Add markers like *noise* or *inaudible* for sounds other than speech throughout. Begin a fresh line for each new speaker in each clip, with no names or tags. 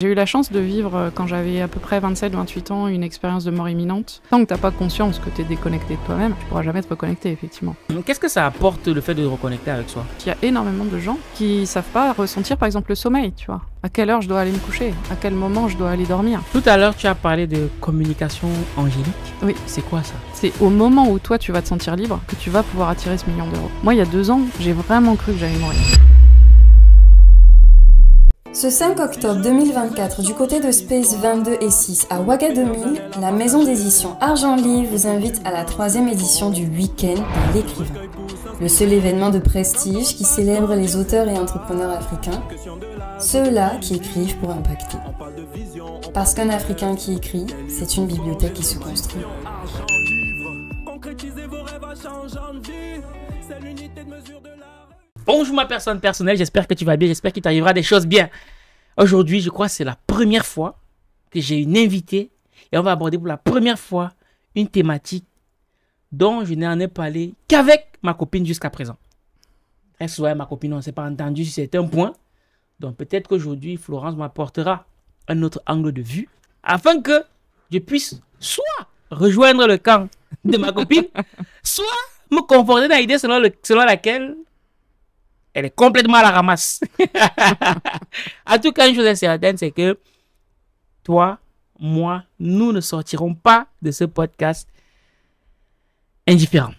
J'ai eu la chance de vivre, euh, quand j'avais à peu près 27-28 ans, une expérience de mort imminente. Tant que t'as pas conscience que tu es déconnecté de toi-même, tu pourras jamais te reconnecter, effectivement.
Qu'est-ce que ça apporte le fait de te reconnecter avec soi
Il y a énormément de gens qui savent pas ressentir, par exemple, le sommeil, tu vois. À quelle heure je dois aller me coucher À quel moment je dois aller dormir Tout à l'heure, tu as parlé de communication angélique. Oui. C'est quoi ça C'est au moment où toi, tu vas te sentir libre que tu vas pouvoir attirer ce million d'euros. Moi, il y a deux ans, j'ai vraiment cru que j'allais mourir. Ce 5 octobre 2024, du côté de Space 22 et 6 à Ouagadougou, la maison d'édition Argent Livre vous invite à la troisième édition du Week-end pour l'écrivain. Le seul événement de prestige qui célèbre les auteurs et entrepreneurs africains, ceux-là qui écrivent pour impacter. Parce qu'un Africain qui écrit, c'est une bibliothèque qui se construit.
c'est l'unité de mesure de Bonjour ma personne personnelle, j'espère que tu vas bien, j'espère qu'il t'arrivera des choses bien. Aujourd'hui, je crois que c'est la première fois que j'ai une invitée et on va aborder pour la première fois une thématique dont je n'en ai parlé qu'avec ma copine jusqu'à présent. Elle soit ma copine, on ne s'est pas entendu sur un point. Donc peut-être qu'aujourd'hui, Florence m'apportera un autre angle de vue afin que je puisse soit rejoindre le camp de ma copine, *laughs* soit me conforter dans l'idée selon, laquelle elle est complètement à la ramasse. *laughs* en tout cas, une chose est certaine, c'est que toi, moi, nous ne sortirons pas de ce podcast indifférent.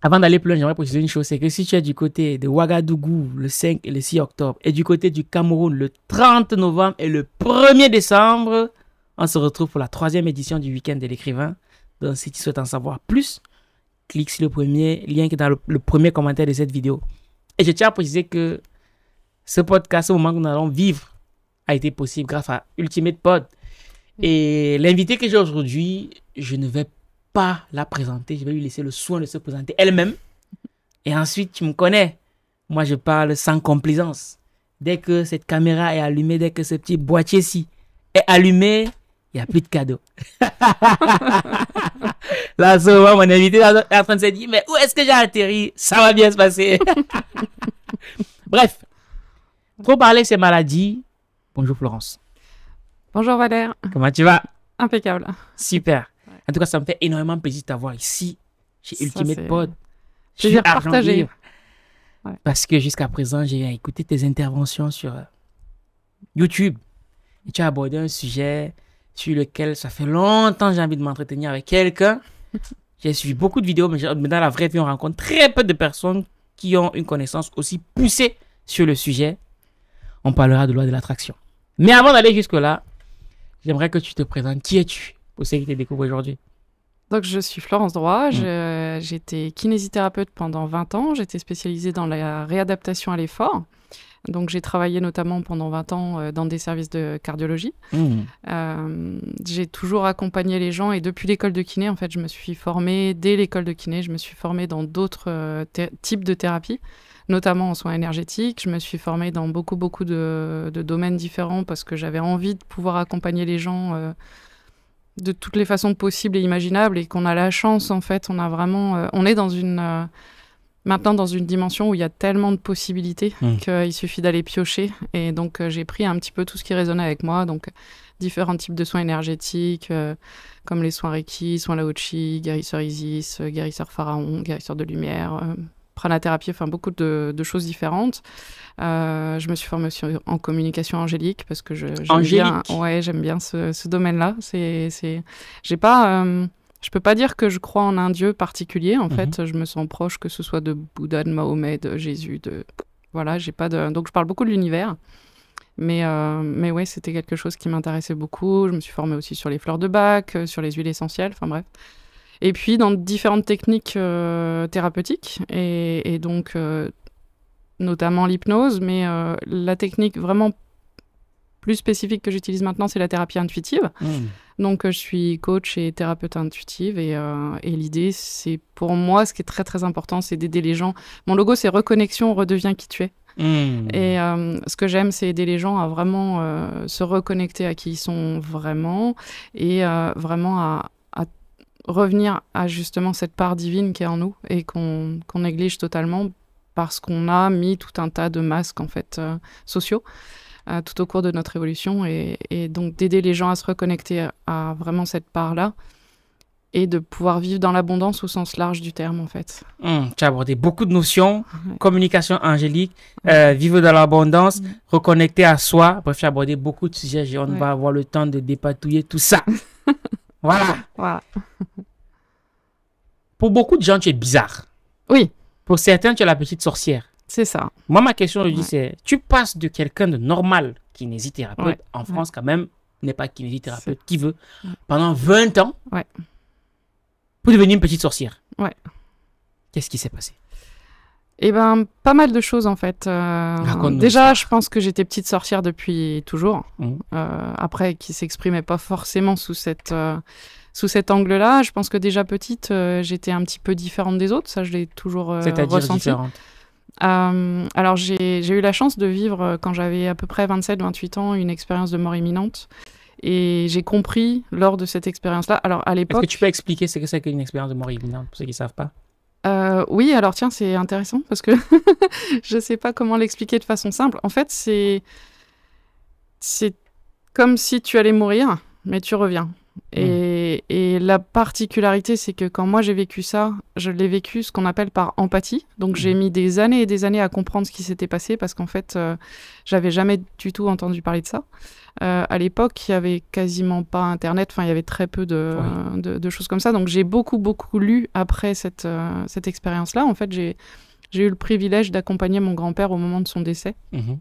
Avant d'aller plus loin, j'aimerais préciser une chose, c'est que si tu es du côté de Ouagadougou le 5 et le 6 octobre, et du côté du Cameroun le 30 novembre et le 1er décembre, on se retrouve pour la troisième édition du week-end de l'écrivain. Donc si tu souhaites en savoir plus, clique sur le premier lien qui est dans le premier commentaire de cette vidéo. Et je tiens à préciser que ce podcast, au moment où nous allons vivre, a été possible grâce à Ultimate Pod. Mm. Et l'invité que j'ai aujourd'hui, je ne vais pas la présenter. Je vais lui laisser le soin de se présenter elle-même. Et ensuite, tu me connais. Moi, je parle sans complaisance. Dès que cette caméra est allumée, dès que ce petit boîtier-ci est allumé, il n'y a plus de cadeaux. *laughs* là, souvent, mon invité est en train de se dire, mais où est-ce que j'ai atterri Ça va bien se passer. *laughs* Bref, trop parler, ces maladies, Bonjour Florence. Bonjour Valère. Comment tu vas Impeccable. Super. En tout cas, ça me fait énormément plaisir de t'avoir ici, chez Ultimate Pod. Je suis partagé. Parce que jusqu'à présent, j'ai écouté tes interventions sur euh, YouTube. Et tu as abordé un sujet sur lequel ça fait longtemps j'ai envie de m'entretenir avec quelqu'un. *laughs* J'ai suivi beaucoup de vidéos, mais dans la vraie vie, on rencontre très peu de personnes qui ont une connaissance aussi poussée sur le sujet. On parlera de loi de l'attraction. Mais avant d'aller jusque-là, j'aimerais que tu te présentes. Qui es-tu pour ceux qui te découvrent aujourd'hui
donc, je suis Florence Droit. Mm. J'étais kinésithérapeute pendant 20 ans. J'étais spécialisée dans la réadaptation à l'effort. Donc j'ai travaillé notamment pendant 20 ans euh, dans des services de cardiologie. Mmh. Euh, j'ai toujours accompagné les gens et depuis l'école de kiné, en fait, je me suis formée, dès l'école de kiné, je me suis formée dans d'autres euh, types de thérapies notamment en soins énergétiques. Je me suis formée dans beaucoup, beaucoup de, domaines différents parce que j'avais envie de pouvoir accompagner les gens de toutes les façons possibles et imaginables et qu'on a la chance, en fait, on a vraiment, on est dans une, maintenant dans une dimension où il y a tellement de possibilités hmm. qu'il suffit d'aller piocher. Et donc, euh, j'ai pris un petit peu tout ce qui résonnait avec moi. Donc, euh, différents types de soins énergétiques, euh, comme les soins Reiki, soins Laochi, guérisseur Isis, guérisseur Pharaon, guérisseur de lumière, euh, pranathérapie, enfin beaucoup de, choses différentes. je me suis formée aussi en communication angélique parce que j'aime bien, ouais, j'aime bien ce, domaine-là. c'est, j'ai pas, je peux pas dire que je crois en un dieu particulier. En mhm. fait, je me sens proche que ce soit de Bouddha, de Mahomet, de Jésus, de voilà, j'ai pas de. Donc je parle beaucoup de l'univers. Mais, euh, mais ouais, c'était quelque chose qui m'intéressait beaucoup. Je me suis formée aussi sur les fleurs de bac, euh, sur les huiles essentielles, enfin bref. Et puis dans différentes techniques euh, thérapeutiques, et, donc euh, notamment l'hypnose, mais la technique vraiment plus spécifique que j'utilise maintenant, c'est la thérapie intuitive. Hmm. Donc, euh, je suis coach et thérapeute intuitive. Euh, et, l'idée, c'est pour moi, ce qui est très, très important, c'est d'aider les gens. Mon logo, c'est Reconnexion, redevient qui tu es. Hmm. Et euh, ce que j'aime, c'est aider les gens à vraiment se reconnecter à qui ils sont vraiment et vraiment à, revenir à justement cette part divine qui est en nous et qu'on néglige totalement parce qu'on a mis tout un tas de masques en fait sociaux. Euh, tout au cours de notre évolution et, donc d'aider les gens à se reconnecter à vraiment cette part-là et de pouvoir vivre dans l'abondance au sens large du terme en fait.
Hum, tu as abordé beaucoup de notions, communication angélique, euh, vivre dans l'abondance, reconnecter à soi, bref, tu as abordé beaucoup de sujets et on va avoir le temps de dépatouiller tout ça. *laughs* voilà. voilà. Pour beaucoup de gens, tu es bizarre. Oui. Pour certains, tu es la petite sorcière. C'est ça. Moi, ma question, je dis, c'est tu passes de quelqu'un de normal, kinésithérapeute, en France, quand même, n'est pas kinésithérapeute, qui veut, pendant 20 ans, pour devenir une petite sorcière. Ouais. Qu'est-ce qui s'est passé
Eh bien, pas mal de choses, en fait. Euh, déjà, je pense que j'étais petite sorcière depuis toujours. Mmh. Euh, après, qui s'exprimait pas forcément sous cette. Euh, sous cet angle-là, je pense que déjà petite, j'étais un petit peu différente des autres, ça je l'ai toujours ressenti. C'est-à-dire différente euh, alors j'ai eu la chance de vivre euh, quand j'avais à peu près 27-28 ans une expérience de mort imminente. Et j'ai compris lors de cette expérience-là. Alors à l'époque. Est-ce que tu peux expliquer ce que c'est qu'une
expérience de mort imminente pour ceux qui ne savent pas
euh, Oui, alors tiens, c'est intéressant parce que *laughs* je ne sais pas comment l'expliquer de façon simple. En fait, c'est. C'est comme si tu allais mourir, mais tu reviens. Mm. Et, la particularité, c'est que quand moi j'ai vécu ça, je l'ai vécu ce qu'on appelle par empathie. Donc j'ai mm. mis des années et des années à comprendre ce qui s'était passé parce qu'en fait, euh, j'avais jamais du tout entendu parler de ça. Euh, à l'époque, il y avait quasiment pas Internet, enfin il y avait très peu de, choses comme ça. Donc j'ai beaucoup, beaucoup lu après cette, euh, expérience-là. En fait, j'ai eu le privilège d'accompagner mon grand-père au moment de son décès. Mm-hmm.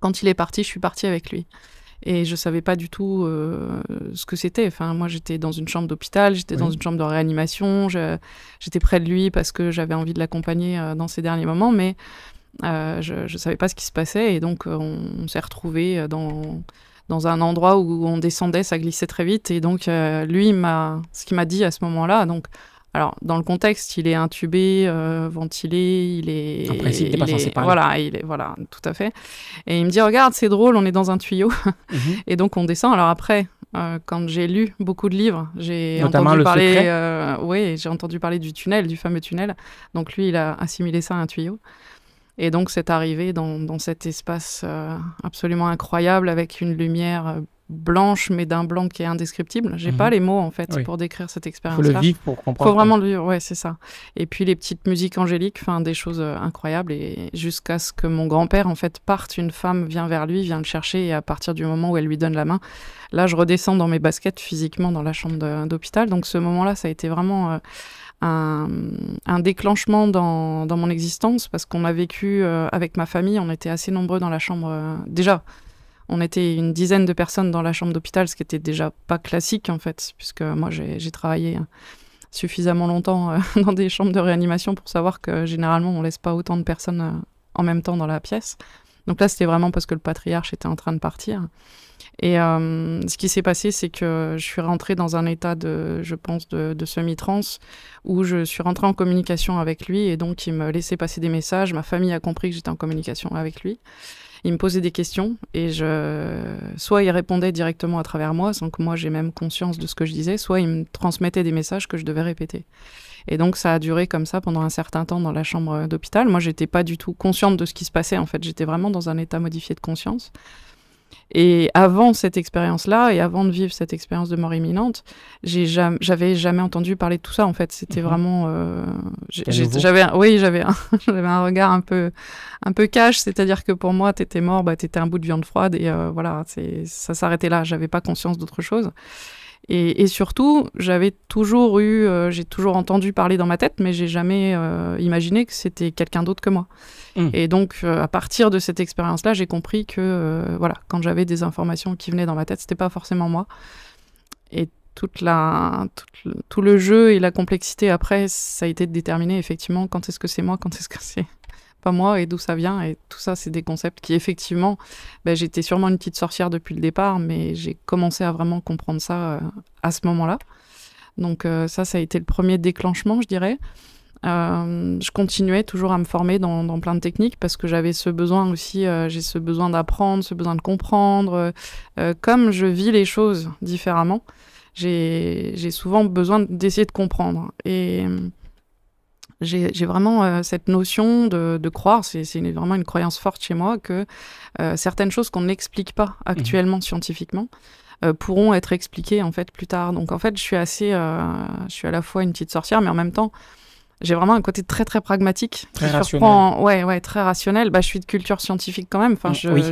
Quand il est parti, je suis partie avec lui et je savais pas du tout euh, ce que c'était. Enfin, moi, j'étais dans une chambre d'hôpital, j'étais dans une chambre de réanimation, j'étais près de lui parce que j'avais envie de l'accompagner euh, dans ces derniers moments, mais euh, je, ne savais pas ce qui se passait et donc on, s'est retrouvés dans dans un endroit où on descendait, ça glissait très vite et donc lui m'a ce qu'il m'a dit à ce moment-là donc alors, dans le contexte, il est intubé, euh, ventilé, il est. En principe, il pas censé Voilà, il est, voilà, tout à fait. Et il me dit Regarde, c'est drôle, on est dans un tuyau. *laughs* Mhm. Et donc, on descend. Alors, après, euh, quand j'ai lu beaucoup de livres, j'ai entendu parler. Euh, oui, j'ai entendu parler du tunnel, du fameux tunnel. Donc, lui, il a assimilé ça à un tuyau. Et donc, c'est arrivé dans, dans, cet espace absolument incroyable avec une lumière blanche, mais d'un blanc qui est indescriptible. J'ai n'ai mhm. pas les mots en fait pour décrire cette expérience-là. Faut le vivre pour comprendre. Faut vraiment le vivre, ouais, c'est ça. Et puis les petites musiques angéliques, enfin des choses euh, incroyables. Et jusqu'à ce que mon grand-père en fait parte, une femme vient vers lui, vient le chercher, et à partir du moment où elle lui donne la main, là je redescends dans mes baskets physiquement dans la chambre d'hôpital. Donc ce moment-là, ça a été vraiment euh, un, déclenchement dans, mon existence parce qu'on a vécu euh, avec ma famille, on était assez nombreux dans la chambre. déjà, on était une dizaine de personnes dans la chambre d'hôpital, ce qui était déjà pas classique en fait, puisque moi j'ai travaillé hein, suffisamment longtemps euh, *laughs* dans des chambres de réanimation pour savoir que généralement on laisse pas autant de personnes euh, en même temps dans la pièce. Donc là, c'était vraiment parce que le patriarche était en train de partir. Et euh, ce qui s'est passé, c'est que je suis rentrée dans un état de, je pense, de, de semi-trans, où je suis rentrée en communication avec lui, et donc il me laissait passer des messages. Ma famille a compris que j'étais en communication avec lui il me posait des questions et je, soit il répondait directement à travers moi, sans que moi j'ai même conscience de ce que je disais, soit il me transmettait des messages que je devais répéter. Et donc ça a duré comme ça pendant un certain temps dans la chambre d'hôpital. Moi, j'étais pas du tout consciente de ce qui se passait. En fait, j'étais vraiment dans un état modifié de conscience. Et avant cette expérience-là, et avant de vivre cette expérience de mort imminente, j'avais jamais, entendu parler de tout ça. En fait, c'était mhm. vraiment, euh, j'avais, oui, j'avais, *laughs* j'avais un regard un peu, un peu cash. C'est-à-dire que pour moi, t'étais mort, bah t'étais un bout de viande froide et euh, voilà, ça s'arrêtait là. J'avais pas conscience d'autre chose. Et, et surtout, j'avais toujours eu, euh, j'ai toujours entendu parler dans ma tête, mais j'ai jamais euh, imaginé que c'était quelqu'un d'autre que moi. Hmm. Et donc, euh, à partir de cette expérience-là, j'ai compris que, voilà, quand j'avais des informations qui venaient dans ma tête, c'était pas forcément moi. Et toute la, tout le jeu et la complexité après, ça a été de déterminer effectivement quand est-ce que c'est moi, quand est-ce que c'est moi et d'où ça vient. Et tout ça, c'est des concepts qui, effectivement, ben, j'étais sûrement une petite sorcière depuis le départ, mais j'ai commencé à vraiment comprendre ça euh, à ce moment-là. Donc euh, ça, ça a été le premier déclenchement, je dirais. Euh, je continuais toujours à me former dans, plein de techniques parce que j'avais ce besoin aussi, j'ai ce besoin d'apprendre, ce besoin de comprendre. comme je vis les choses différemment, j'ai souvent besoin d'essayer de comprendre. Et j'ai vraiment euh, cette notion de, de croire, c'est vraiment une croyance forte chez moi, que euh, certaines choses qu'on n'explique pas actuellement mhm. scientifiquement euh, pourront être expliquées en fait plus tard. Donc en fait, je suis assez, je suis à la fois une petite sorcière, mais en même temps, j'ai vraiment un côté très très pragmatique, très rationnel. Ouais, ouais, très rationnel. Bah, je suis de culture scientifique quand même. Enfin, je, oui,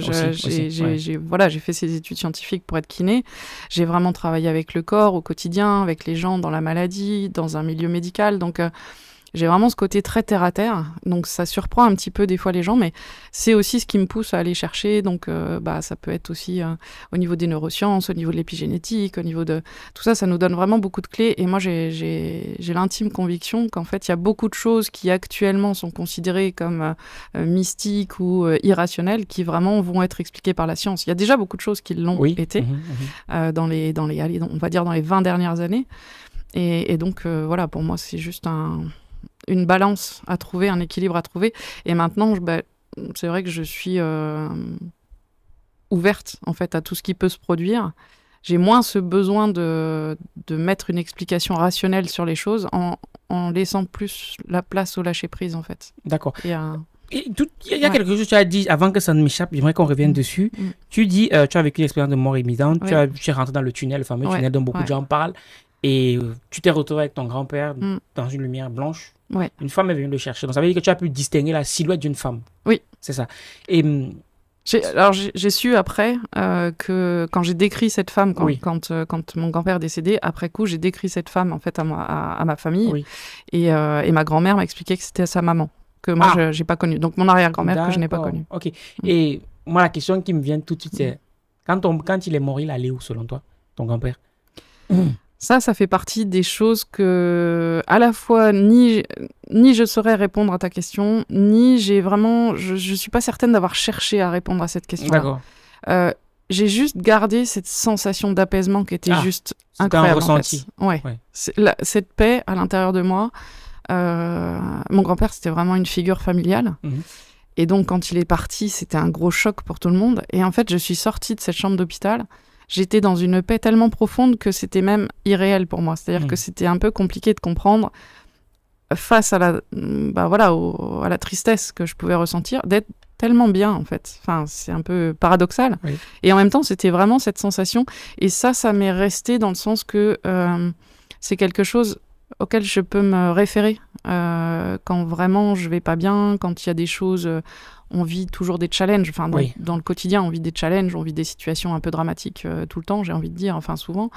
j'ai voilà, j'ai fait ces études scientifiques pour être kiné. J'ai vraiment travaillé avec le corps au quotidien, avec les gens dans la maladie, dans un milieu médical. Donc j'ai vraiment ce côté très terre à terre, donc ça surprend un petit peu des fois les gens, mais c'est aussi ce qui me pousse à aller chercher. Donc, euh, bah, ça peut être aussi euh, au niveau des neurosciences, au niveau de l'épigénétique, au niveau de tout ça, ça nous donne vraiment beaucoup de clés. Et moi, j'ai l'intime conviction qu'en fait, il y a beaucoup de choses qui actuellement sont considérées comme euh, mystiques ou irrationnelles, qui vraiment vont être expliquées par la science. Il y a déjà beaucoup de choses qui l'ont été mmh, mmh, mmh. dans les, dans les, on va dire dans les 20 dernières années. et donc, voilà, pour moi, c'est juste un une balance à trouver, un équilibre à trouver. Et maintenant, bah, c'est vrai que je suis euh, ouverte en fait à tout ce qui peut se produire. J'ai moins ce besoin de, de, mettre une explication rationnelle sur les choses en, en, laissant plus la place au lâcher prise en fait. D'accord. Il y a,
quelque chose que tu as dit avant que ça ne m'échappe, j'aimerais qu'on revienne mm. dessus. Mm. Tu dis, euh, tu as vécu l'expérience de mort imminente, tu, es rentré dans le tunnel, le fameux tunnel dont beaucoup de gens parlent, et euh, tu t'es retrouvé avec ton grand-père mm. dans une lumière blanche Ouais. Une femme est venue le chercher. Donc ça veut dire que tu as pu distinguer la silhouette d'une femme. Oui.
C'est ça. Et. Hum, alors j'ai su après euh, que quand j'ai décrit cette femme, quand, euh, quand, mon grand-père est décédé, après coup j'ai décrit cette femme en fait à, moi, à, ma famille et, euh, et, ma grand-mère m'a expliqué que c'était sa maman que moi ah. je j'ai pas connue. Donc mon arrière-grand-mère que je n'ai pas connue.
Ok. Mm. Et moi la question qui me vient tout de suite c'est mm. quand, quand il est mort il allait où selon toi ton grand-père *clears throat*
Ça, ça fait partie des choses que, à la fois, ni, ni je saurais répondre à ta question, ni j'ai vraiment, je, suis pas certaine d'avoir cherché à répondre à cette question. D'accord. Euh, j'ai juste gardé cette sensation d'apaisement qui était ah, juste incroyable. C'était un ressenti. Ouais. cette paix à l'intérieur de moi. Euh, mon grand-père, c'était vraiment une figure familiale. Mhm. Et donc, quand il est parti, c'était un gros choc pour tout le monde. Et en fait, je suis sortie de cette chambre d'hôpital j'étais dans une paix tellement profonde que c'était même irréel pour moi. C'est-à-dire hmm. que c'était un peu compliqué de comprendre euh, face à la, hmm, bah voilà, à la tristesse que je pouvais ressentir, d'être tellement bien en fait. Enfin, c'est un peu paradoxal. Et en même temps, c'était vraiment cette sensation. Et ça, ça m'est resté dans le sens que euh, c'est quelque chose auquel je peux me référer euh, quand vraiment je vais pas bien, quand il y a des choses, euh, on vit toujours des challenges. Enfin, dans, le quotidien, on vit des challenges, on vit des situations un peu dramatiques euh, tout le temps, j'ai envie de dire, enfin souvent.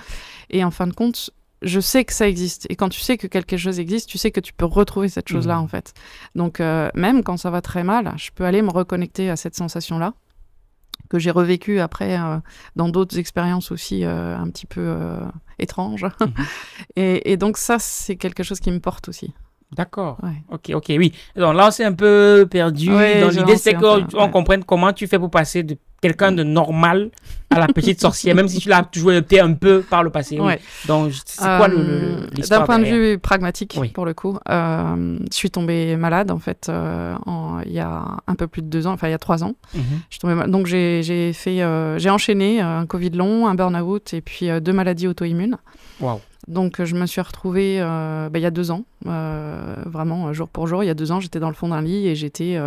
Et en fin de compte, je sais que ça existe. Et quand tu sais que quelque chose existe, tu sais que tu peux retrouver cette mmh. chose-là, en fait. Donc, même quand ça va très mal, je peux aller me reconnecter à cette sensation-là que j'ai revécu après euh, dans d'autres expériences aussi euh, un petit peu euh, étranges. Mhm. *laughs* et, donc ça, c'est quelque chose qui me porte aussi. D'accord.
Ok, ok, oui. Donc là, on s'est un peu perdu. dans l'idée, c'est qu'on comprenne comment tu fais pour passer de quelqu'un de normal à la petite sorcière, même si tu l'as toujours été un peu par le passé. Donc, c'est quoi le euh, D'un point de
vue pragmatique, pour le coup, euh, je suis tombée malade, en fait, euh, il y a un peu plus de deux ans, enfin, il y a trois ans. Mhm. je Donc, j'ai enchaîné un Covid long, un burn-out et puis deux maladies auto-immunes. Waouh. Donc je me suis retrouvée euh, bah, il y a deux ans, euh, vraiment euh, jour pour jour, il y a deux ans, j'étais dans le fond d'un lit et j'étais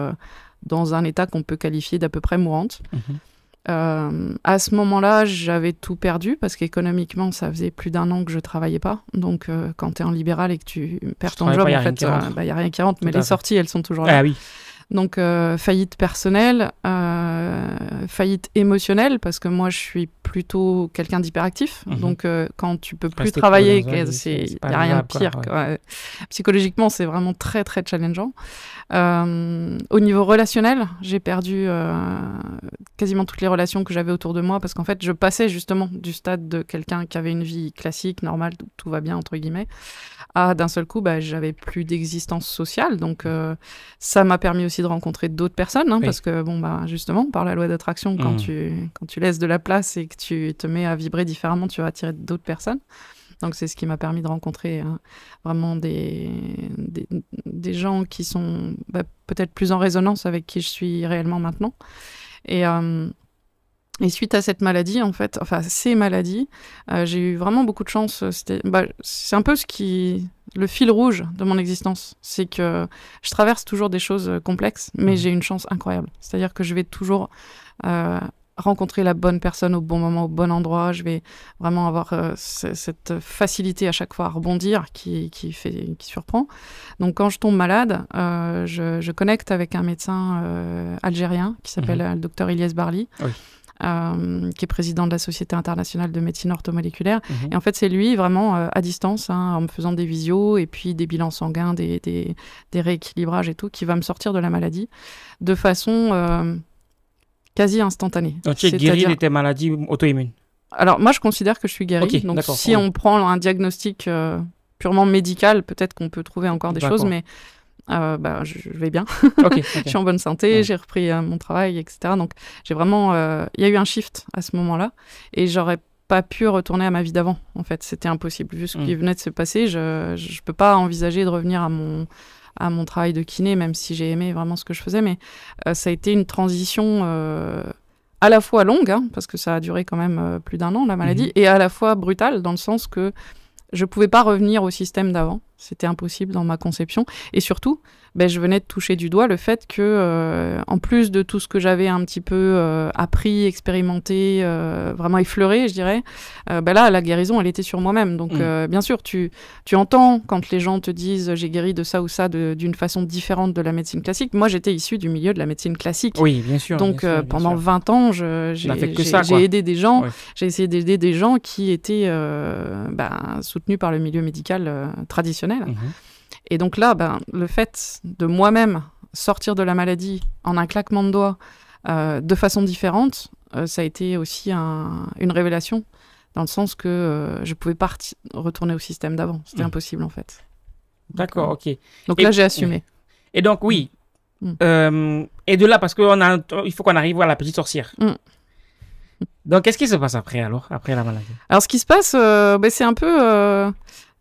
dans un état qu'on peut qualifier d'à peu près mourante. Mhm. à ce moment-là, j'avais tout perdu parce qu'économiquement, ça faisait plus d'un an que je travaillais pas. Donc, quand tu es en libéral et que tu perds ton job, en fait, il n'y bah, a rien qui rentre, mais les sorties, elles sont toujours là. Ah oui. Donc euh, faillite personnelle, euh, faillite émotionnelle, parce que moi je suis plutôt quelqu'un d'hyperactif. Mhm. Donc euh, quand tu peux plus travailler, il n'y a rien de pire. Psychologiquement, c'est vraiment très très challengeant. Euh, au niveau relationnel, j'ai perdu quasiment toutes les relations que j'avais autour de moi parce qu'en fait, je passais justement du stade de quelqu'un qui avait une vie classique, normale, tout, va bien, entre guillemets, à d'un seul coup, bah, j'avais plus d'existence sociale. Donc, euh, ça m'a permis aussi de rencontrer d'autres personnes hein, parce que, bon, bah, justement, par la loi d'attraction, mmh. quand, tu, laisses de la place et que tu te mets à vibrer différemment, tu vas attirer d'autres personnes. Donc c'est ce qui m'a permis de rencontrer hein, vraiment des, gens qui sont bah, peut-être plus en résonance avec qui je suis réellement maintenant. Euh, et, suite à cette maladie, en fait, enfin ces maladies, euh, j'ai eu vraiment beaucoup de chance. Euh, c'était, bah, c'est un peu ce qui, le fil rouge de mon existence, c'est que je traverse toujours des choses complexes, mais mmh. j'ai une chance incroyable. C'est-à-dire que je vais toujours rencontrer la bonne personne au bon moment, au bon endroit. Je vais vraiment avoir euh, cette facilité à chaque fois à rebondir qui, qui, fait, qui surprend. Donc quand je tombe malade, euh, je, je, connecte avec un médecin euh, algérien qui mhm. s'appelle le docteur Ilyes Barli. qui est président de la Société internationale de médecine orthomoléculaire. Mhm. Et en fait, c'est lui vraiment à distance, hein, en me faisant des visios et puis des bilans sanguins, des, des, des, rééquilibrages et tout, qui va me sortir de la maladie de façon quasi instantané. Donc tu es guéri de
tes maladies auto-immunes Alors moi je considère que je suis guéri. donc si on...
prend un diagnostic euh, purement médical, peut-être qu'on peut trouver encore des choses, mais euh, bah, je, vais bien. *laughs* je suis en bonne santé, j'ai repris euh, mon travail, etc. Donc j'ai vraiment, il y a eu un shift à ce moment-là, et j'aurais pas pu retourner à ma vie d'avant. En fait, c'était impossible vu ce hmm. qui venait de se passer. Je je peux pas envisager de revenir à mon à mon travail de kiné, même si j'ai aimé vraiment ce que je faisais. Mais euh, ça a été une transition euh, à la fois longue, hein, parce que ça a duré quand même euh, plus d'un an, la maladie, mhm. et à la fois brutale, dans le sens que je ne pouvais pas revenir au système d'avant. C'était impossible dans ma conception. Et surtout, ben, je venais de toucher du doigt le fait que, euh, en plus de tout ce que j'avais un petit peu euh, appris, expérimenté, euh, vraiment effleuré, je dirais, ben là, la guérison, elle était sur moi-même. Donc, mm. bien sûr, tu, tu entends quand les gens te disent j'ai guéri de ça ou ça d'une façon différente de la médecine classique. Moi, j'étais issue du milieu de la médecine classique. Oui, bien sûr. Donc, pendant 20 ans, j'ai aidé des gens, j'ai essayé d'aider des gens qui étaient ben, soutenus par le milieu médical traditionnel. Mhm. Et donc là, ben, le fait de moi-même sortir de la maladie en un claquement de doigts euh, de façon différente, euh, ça a été aussi une révélation, dans le sens que je euh, je pouvais pas retourner au système d'avant. C'était mmh. impossible en fait. D'accord, ok. Donc là, j'ai assumé.
*laughs* Et donc, oui. Mmh. Mmh. et de là, parce qu'il faut qu'on arrive à la petite sorcière. Donc, qu'est-ce qui se passe après alors, après la
maladie Alors, ce qui se passe, ben, c'est un peu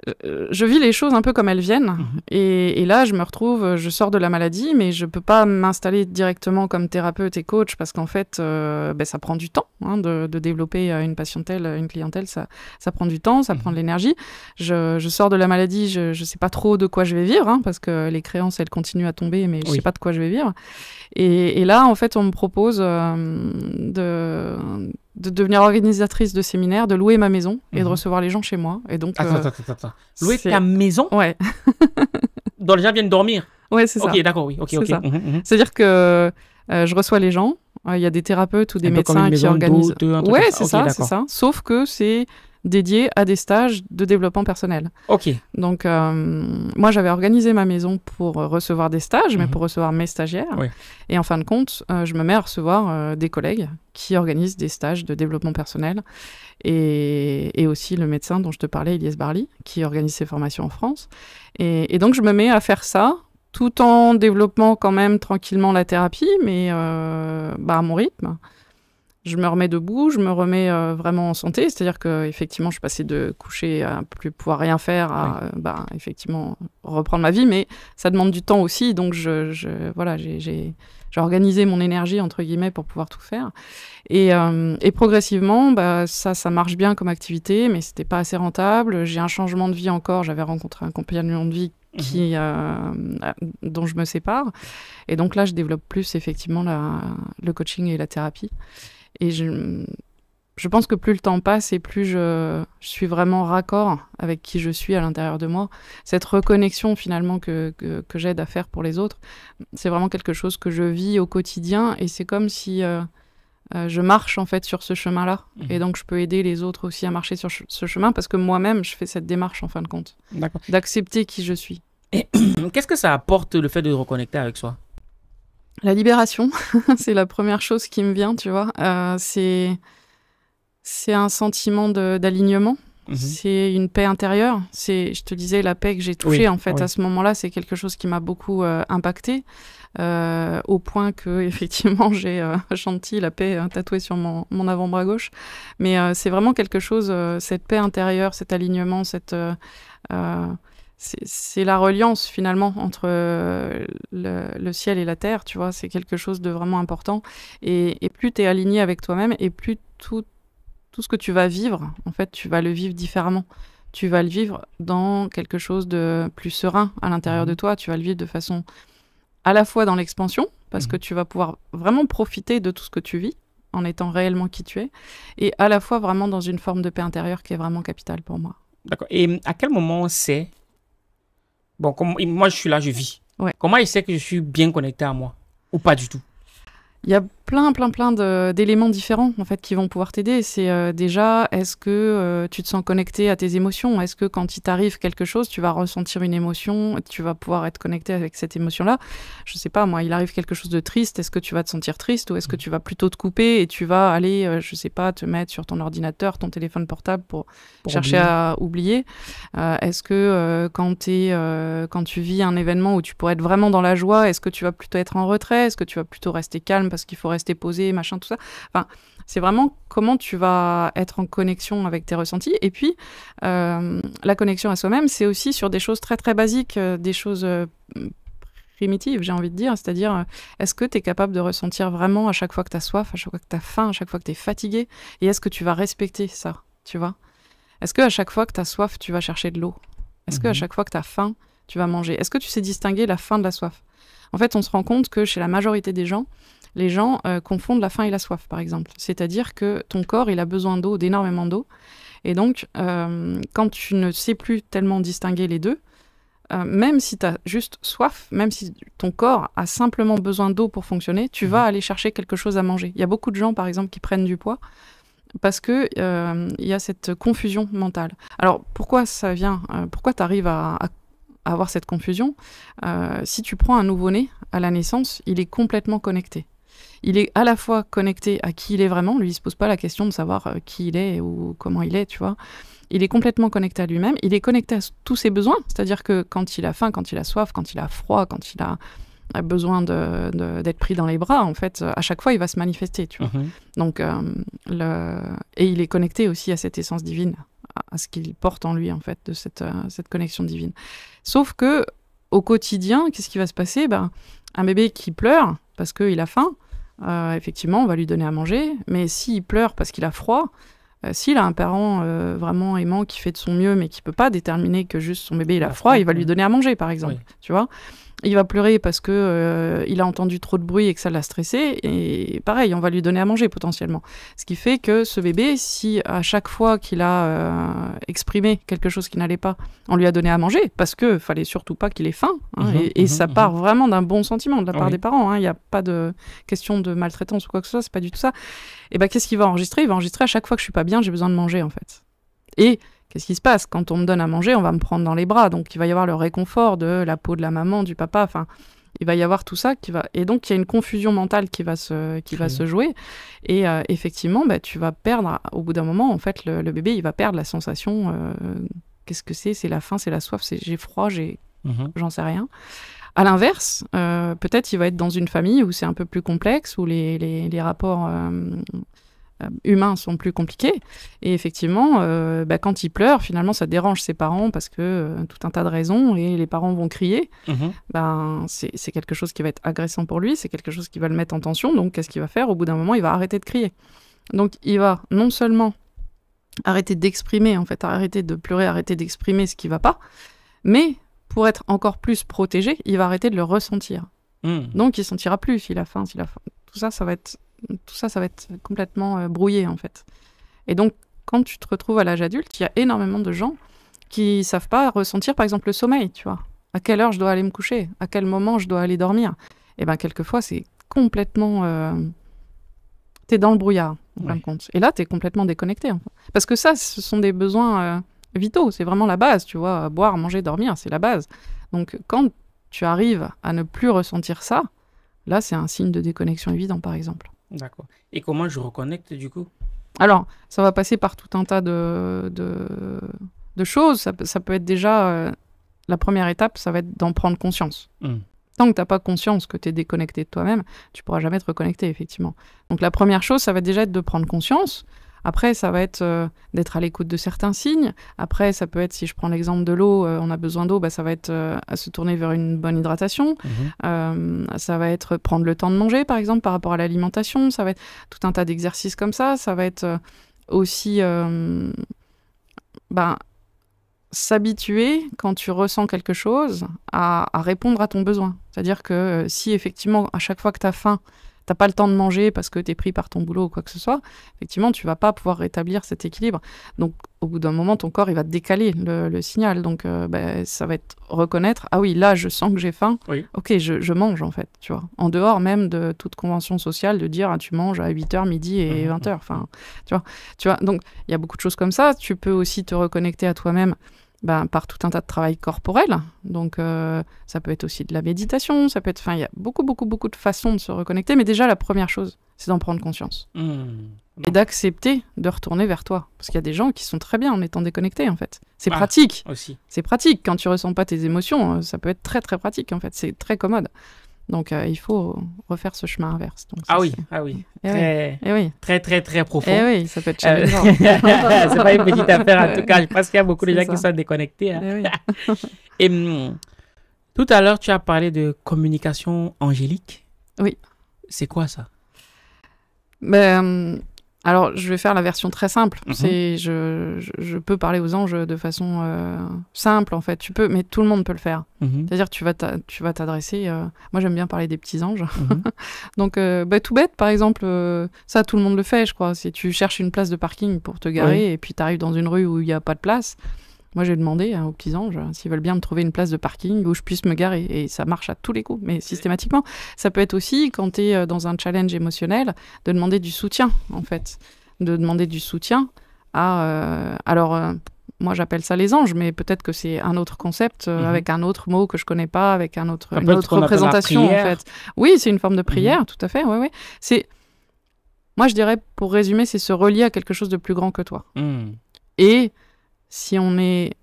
euh, euh, je vis les choses un peu comme elles viennent. Mhm. Et, là, je me retrouve, euh, je sors de la maladie, mais je ne peux pas m'installer directement comme thérapeute et coach parce qu'en fait, ben, ça prend du temps hein, de, développer une patientèle, une clientèle. Ça, ça prend du temps, ça mhm. prend de l'énergie. Je, sors de la maladie, je ne sais pas trop de quoi je vais vivre hein, parce que les créances, elles continuent à tomber, mais je ne sais pas de quoi je vais vivre. Et, là, en fait, on me propose de de devenir organisatrice de séminaires, de louer ma maison et de mhm. recevoir les gens chez moi. Et donc, attends, euh, attends, attends, Louer ta maison Ouais. *laughs* Dont les gens
viennent dormir Ouais, c'est ça. Ok, d'accord, oui. Mhm, mhm.
C'est-à-dire que euh, je reçois les gens, euh, il y a des thérapeutes ou des médecins qui organisent. Ouais, c'est ça, c'est ça. Sauf que c'est dédié à des stages de développement personnel. Ok. Donc, euh, moi, j'avais organisé ma maison pour euh, recevoir des stages, mais mhm. pour recevoir mes stagiaires. Et en fin de compte, euh, je me mets à recevoir des collègues qui organisent des stages de développement personnel. Et, aussi le médecin dont je te parlais, Elias Barly, qui organise ses formations en France. Et, donc, je me mets à faire ça tout en développant quand même tranquillement la thérapie, mais bah, à mon rythme je me remets debout, je me remets euh, vraiment en santé. C'est-à-dire que effectivement, je passais de coucher à plus pouvoir rien faire, à euh, bah, effectivement reprendre ma vie, mais ça demande du temps aussi. Donc je, voilà, j'ai organisé mon énergie entre guillemets pour pouvoir tout faire. Et, euh, progressivement, bah, ça, ça marche bien comme activité, mais c'était pas assez rentable. J'ai un changement de vie encore. J'avais rencontré un compagnon de vie mhm. qui, dont je me sépare. Et donc là, je développe plus effectivement le coaching et la thérapie. Et je, je pense que plus le temps passe et plus je, suis vraiment raccord avec qui je suis à l'intérieur de moi, cette reconnexion finalement que, que, j'aide à faire pour les autres, c'est vraiment quelque chose que je vis au quotidien et c'est comme si euh, euh, je marche en fait sur ce chemin-là. Mmh. Et donc je peux aider les autres aussi à marcher sur ce chemin parce que moi-même je fais cette démarche en fin de compte, d'accepter qui je suis. Et *clears throat*
qu'est-ce que ça apporte le fait de reconnecter avec soi
la libération, *laughs* c'est la première chose qui me vient, tu vois. Euh, c'est c'est un sentiment d'alignement. Mhm. C'est une paix intérieure. C'est, je te disais, la paix que j'ai touchée en fait à ce moment-là, c'est quelque chose qui m'a beaucoup euh, impacté euh, au point que *laughs* effectivement j'ai euh, la paix tatouée sur mon, mon avant-bras gauche. Mais c'est vraiment quelque chose, cette paix intérieure, cet alignement, cette c'est la reliance finalement entre euh, le, ciel et la terre, tu vois, c'est quelque chose de vraiment important. Et, plus tu es aligné avec toi-même, et plus tout, tout ce que tu vas vivre, en fait, tu vas le vivre différemment. Tu vas le vivre dans quelque chose de plus serein à l'intérieur mmh. de toi, tu vas le vivre de façon à la fois dans l'expansion, parce mmh. que tu vas pouvoir vraiment profiter de tout ce que tu vis en étant réellement qui tu es, et à la fois vraiment dans une forme de paix intérieure qui est vraiment capitale pour moi.
D'accord. Et à quel moment c'est Bon, comme, moi, je suis là, je vis. Comment il sait que je suis bien connecté à moi ou pas du tout
Il y a plein, plein, plein d'éléments différents en fait qui vont pouvoir t'aider. C'est euh, déjà, est-ce que euh, tu te sens connecté à tes émotions Est-ce que quand il t'arrive quelque chose, tu vas ressentir une émotion Tu vas pouvoir être connecté avec cette émotion-là Je sais pas, moi, il arrive quelque chose de triste. Est-ce que tu vas te sentir triste ou est-ce que mm. tu vas plutôt te couper et tu vas aller, je euh, je sais pas, te mettre sur ton ordinateur, ton téléphone portable pour, chercher à oublier Est-ce que quand, es, quand tu vis un événement où tu pourrais être vraiment dans la joie, est-ce que tu vas plutôt être en retrait Est-ce que tu vas plutôt rester calme parce qu'il faut rester posé, machin, tout ça. Enfin, c'est vraiment comment tu vas être en connexion avec tes ressentis. Et puis, euh, la connexion à soi-même, c'est aussi sur des choses très très basiques, euh, des choses euh, primitives, j'ai envie de dire. C'est-à-dire, est-ce que tu es capable de ressentir vraiment à chaque fois que tu as soif, à chaque fois que tu as faim, à chaque fois que tu es fatigué Et est-ce que tu vas respecter ça Tu vois Est-ce que à chaque fois que tu as soif, tu vas chercher de l'eau Est-ce que à mhm. chaque fois que tu as faim, tu vas manger Est-ce que tu sais distinguer la faim de la soif En fait, on se rend compte que chez la majorité des gens, les gens euh, confondent la faim et la soif, par exemple. C'est-à-dire que ton corps, il a besoin d'eau, d'énormément d'eau. Et donc, euh, quand tu ne sais plus tellement distinguer les deux, euh, même si tu as juste soif, même si ton corps a simplement besoin d'eau pour fonctionner, tu mhm. vas aller chercher quelque chose à manger. Il y a beaucoup de gens, par exemple, qui prennent du poids parce que il y a cette confusion mentale. Alors pourquoi ça vient Pourquoi tu arrives à, avoir cette confusion Si tu prends un nouveau-né à la naissance, il est complètement connecté il est à la fois connecté à qui il est vraiment, lui il se pose pas la question de savoir euh, qui il est ou comment il est, tu vois. Il est complètement connecté à lui-même, il est connecté à tous ses besoins, c'est-à-dire que quand il a faim, quand il a soif, quand il a froid, quand il a besoin d'être pris dans les bras, en fait, à chaque fois, il va se manifester, tu vois. Mhm. Donc, euh, et il est connecté aussi à cette essence divine, à ce qu'il porte en lui, en fait, de cette, euh, cette connexion divine. Sauf que, au quotidien, qu'est-ce qui va se passer ben, Un bébé qui pleure parce qu'il a faim, euh, effectivement, on va lui donner à manger. Mais s'il pleure parce qu'il a froid, euh, s'il a un parent euh, vraiment aimant qui fait de son mieux, mais qui peut pas déterminer que juste son bébé il a froid, il va lui donner à manger, par exemple. Tu vois il va pleurer parce que euh, il a entendu trop de bruit et que ça l'a stressé. Et pareil, on va lui donner à manger potentiellement. Ce qui fait que ce bébé, si à chaque fois qu'il a euh, exprimé quelque chose qui n'allait pas, on lui a donné à manger, parce que fallait surtout pas qu'il ait faim. Hein, mhm, et, mhm, ça mhm. part vraiment d'un bon sentiment de la part des parents. Hein. Il n'y a pas de question de maltraitance ou quoi que ce soit. C'est pas du tout ça. Et ben, qu'est-ce qu'il va enregistrer Il va enregistrer à chaque fois que je suis pas bien, j'ai besoin de manger en fait. Et qu'est-ce qui se passe Quand on me donne à manger, on va me prendre dans les bras. Donc, il va y avoir le réconfort de la peau de la maman, du papa. Enfin, il va y avoir tout ça qui va et donc il y a une confusion mentale qui va se qui va se jouer et euh, effectivement bah, tu vas perdre au bout d'un moment en fait le, bébé il va perdre la sensation euh, qu'est-ce que c'est c'est la faim c'est la soif c'est j'ai froid j'ai mmh j'en sais rien à l'inverse euh, peut-être il va être dans une famille où c'est un peu plus complexe où les, les, les rapports euh, humains sont plus compliqués. Et effectivement, euh, bah, quand il pleure, finalement, ça dérange ses parents parce que euh, tout un tas de raisons et les parents vont crier. Mhm. Ben, c'est quelque chose qui va être agressant pour lui, c'est quelque chose qui va le mettre en tension. Donc, qu'est-ce qu'il va faire Au bout d'un moment, il va arrêter de crier. Donc, il va non seulement arrêter d'exprimer, en fait, arrêter de pleurer, arrêter d'exprimer ce qui va pas, mais pour être encore plus protégé, il va arrêter de le ressentir. Hmm. Donc, il sentira plus s'il a faim, s'il a faim. Tout ça, ça va être tout ça, ça va être complètement euh, brouillé en fait. Et donc, quand tu te retrouves à l'âge adulte, il y a énormément de gens qui savent pas ressentir, par exemple, le sommeil, tu vois. À quelle heure je dois aller me coucher À quel moment je dois aller dormir Et eh bien, quelquefois, c'est complètement... tu euh, T'es dans le brouillard, en fin de compte. Et là, t'es complètement déconnecté. Parce que ça, ce sont des besoins euh, vitaux. C'est vraiment la base, tu vois. Boire, manger, dormir, c'est la base. Donc, quand tu arrives à ne plus ressentir ça, là, c'est un signe de déconnexion évident, par exemple. D'accord.
Et comment je reconnecte du coup
Alors, ça va passer par tout un tas de, de, choses. Ça, peut être déjà. Euh, la première étape, ça va être d'en prendre conscience. Hmm. Tant que tu n'as pas conscience que tu es déconnecté de toi-même, tu pourras jamais te reconnecter, effectivement. Donc la première chose, ça va déjà être de prendre conscience. Après, ça va être euh, d'être à l'écoute de certains signes. Après, ça peut être, si je prends l'exemple de l'eau, euh, on a besoin d'eau, bah, ça va être euh, à se tourner vers une bonne hydratation. Mhm. ça va être prendre le temps de manger, par exemple, par rapport à l'alimentation. Ça va être tout un tas d'exercices comme ça. Ça va être aussi ben, s'habituer, quand tu ressens quelque chose, à, à répondre à ton besoin. C'est-à-dire que si effectivement, à chaque fois que tu as faim, t'as pas le temps de manger parce que tu es pris par ton boulot ou quoi que ce soit, effectivement, tu vas pas pouvoir rétablir cet équilibre. Donc, au bout d'un moment, ton corps, il va te décaler le, signal. Donc, euh, ben, ça va être reconnaître, ah oui, là, je sens que j'ai faim. Ok, je, mange, en fait, tu vois. En dehors même de toute convention sociale, de dire, ah, tu manges à 8h, midi et 20h. Mmh. Enfin, tu vois, tu vois. Donc, il y a beaucoup de choses comme ça. Tu peux aussi te reconnecter à toi-même ben, par tout un tas de travail corporel. Donc, euh, ça peut être aussi de la méditation, ça peut être. Enfin, il y a beaucoup, beaucoup, beaucoup de façons de se reconnecter. Mais déjà, la première chose, c'est d'en prendre conscience. Hmm. Et d'accepter de retourner vers toi. Parce qu'il y a des gens qui sont très bien en étant déconnectés, en fait. C'est ah, pratique. aussi. C'est pratique. Quand tu ressens pas tes émotions, euh, ça peut être très, très pratique, en fait. C'est très commode. Donc, euh, il faut refaire ce chemin inverse. ah, oui, ah eh eh oui, très, très, très, profond. Et eh oui, ça peut être euh, challengeant. *laughs* c'est pas une petite affaire, en *laughs* tout cas. Je pense qu'il y a beaucoup de gens qui sont déconnectés. Hein.
*laughs* Et, hum, tout à l'heure, tu as parlé de communication angélique. Oui. C'est quoi ça
ben, hum, alors, je vais faire la version très simple. Mhm. je, peux parler aux anges de façon euh, simple, en fait. Tu peux, mais tout le monde peut le faire. Mhm. C'est-à-dire, tu vas, t'adresser. Euh, moi, j'aime bien parler des petits anges. Mhm. *laughs* Donc, euh, bah, tout bête, par exemple, ça, tout le monde le fait, je crois. Si tu cherches une place de parking pour te garer et puis tu arrives dans une rue où il n'y a pas de place, moi, j'ai demandé hein, aux petits anges hein, s'ils veulent bien me trouver une place de parking où je puisse me garer. Et ça marche à tous les coups, mais systématiquement. Ça peut être aussi, quand tu es euh, dans un challenge émotionnel, de demander du soutien, en fait. De demander du soutien à. Euh, alors. Euh, moi j'appelle ça les anges, mais peut-être que c'est un autre concept mhm. avec un autre mot que je connais pas, avec un autre, une autre représentation en fait. Oui, c'est une forme de prière, mhm. tout à fait. Oui, oui. C'est, moi je dirais pour résumer, c'est se relier à quelque chose de plus grand que toi. Hmm. Et si on est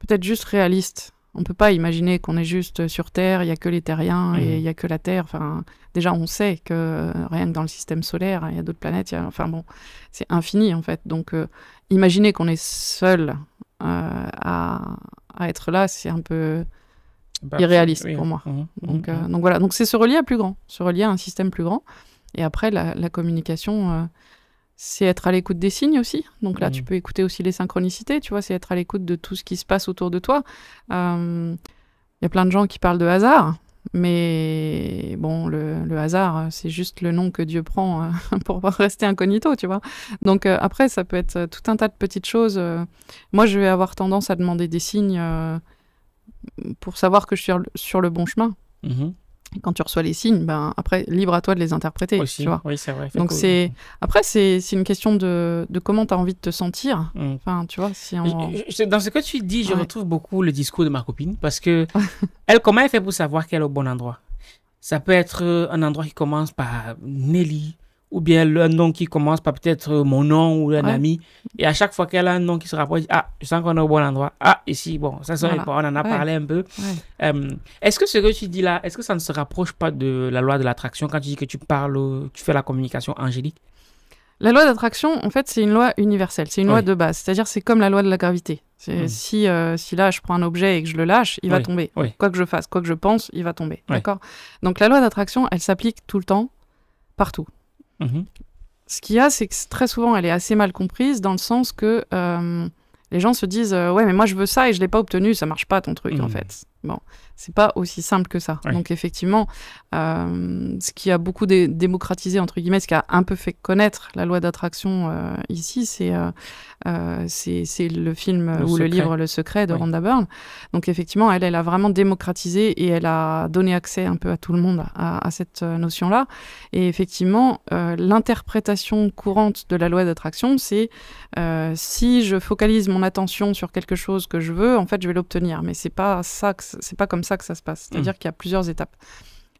peut-être juste réaliste, on peut pas imaginer qu'on est juste sur Terre, il y a que les terriens et mhm. il y a que la Terre. Enfin, déjà, on sait que rien que dans le système solaire, il y a d'autres planètes. enfin bon, c'est infini en fait. Donc, euh, imaginer qu'on est seul euh, à, être là, c'est un peu bah, irréaliste pour moi. Mhm. Mhm. Donc, euh, donc, voilà. Donc c'est se relier à plus grand, se relier à un système plus grand. Et après, la, la communication c'est être à l'écoute des signes aussi. Donc là, tu mm. peux écouter aussi les synchronicités, tu vois, c'est être à l'écoute de tout ce qui se passe autour de toi. Il euh, y a plein de gens qui parlent de hasard, mais bon, le, hasard, c'est juste le nom que Dieu prend euh, *laughs* pour rester incognito, tu vois. Donc euh, après, ça peut être tout un tas de petites choses. Moi, je vais avoir tendance à demander des signes pour savoir que je suis sur le, bon chemin. Mm-hmm. Et quand tu reçois les signes, ben après libre à toi de les interpréter. tu vois. Oui, c'est vrai. Donc c'est après c'est une question de, de comment tu as envie de te sentir. Mm. Enfin, tu vois, si dans
ce que tu dis, je retrouve beaucoup le discours de ma copine parce que *laughs* elle comment elle fait pour savoir qu'elle est au bon endroit Ça peut être euh, un endroit qui commence par Nelly, ou bien un nom qui commence par peut-être euh, mon nom ou un ami. Et à chaque fois qu'elle a un nom qui se rapproche, ah, je sens qu'on est au bon endroit. Ah, ici, bon, ça, on en a parlé un peu. Euh, est-ce que ce que tu dis là, est-ce que ça ne se rapproche pas de la loi de l'attraction quand tu dis que tu parles, tu fais la communication angélique
La loi d'attraction, en fait, c'est une loi universelle, c'est une loi de base. C'est-à-dire, c'est comme la loi de la gravité. Hmm. Si, euh, si là, je prends un objet et que je le lâche, il va tomber. Quoi que je fasse, quoi que je pense, il va tomber. D'accord Donc, la loi d'attraction, elle s'applique tout le temps, partout. Mhm. Ce qu'il y a, c'est que très souvent, elle est assez mal comprise dans le sens que euh, les gens se disent euh, Ouais, mais moi je veux ça et je ne l'ai pas obtenu, ça marche pas ton truc en mhm. fait. Bon c'est pas aussi simple que ça. Donc effectivement, euh, ce qui a beaucoup démocratisé entre guillemets, ce qui a un peu fait connaître la loi d'attraction euh, ici, euh, c'est c'est le film ou le livre Le Secret de Rhonda Byrne. Donc effectivement, elle elle a vraiment démocratisé et elle a donné accès un peu à tout le monde à, à cette notion là. Et effectivement, l'interprétation courante de la loi d'attraction, c'est si je focalise mon attention sur quelque chose que je veux, en fait, je vais l'obtenir. Mais c'est pas ça, c'est pas comme ça que ça se passe. Mm. C'est-à-dire qu'il y a plusieurs étapes.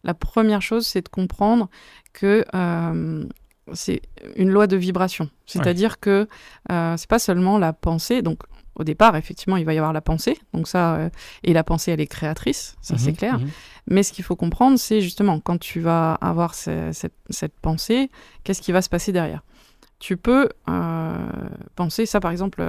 La première chose, c'est de comprendre que euh, c'est une loi de vibration. C'est-à-dire que euh, c'est pas seulement la pensée. Donc, au départ, effectivement, il va y avoir la pensée. Donc ça, euh, et la pensée, elle est créatrice, ça c'est mm-hmm. clair. Mm-hmm. Mais ce qu'il faut comprendre, c'est justement quand tu vas avoir cette, pensée, qu'est-ce qui va se passer derrière Tu peux penser ça, par exemple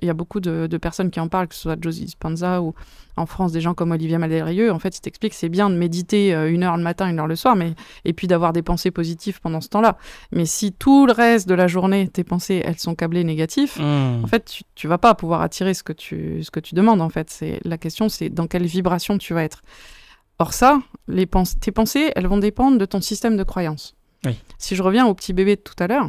il y a beaucoup de, personnes qui en parlent, que ce soit Josie Spanza ou en France des gens comme Olivier Malérieux. En fait, il t'explique c'est bien de méditer euh, une heure le matin, une heure le soir, mais et puis d'avoir des pensées positives pendant ce temps-là. Mais si tout le reste de la journée, tes pensées, elles sont câblées négatives, hmm. en fait, tu, tu, vas pas pouvoir attirer ce que tu, ce que tu demandes. En fait, c'est la question, c'est dans quelle vibration tu vas être. Or ça, les tes pensées, elles vont dépendre de ton système de croyance. Si je reviens au petit bébé de tout à l'heure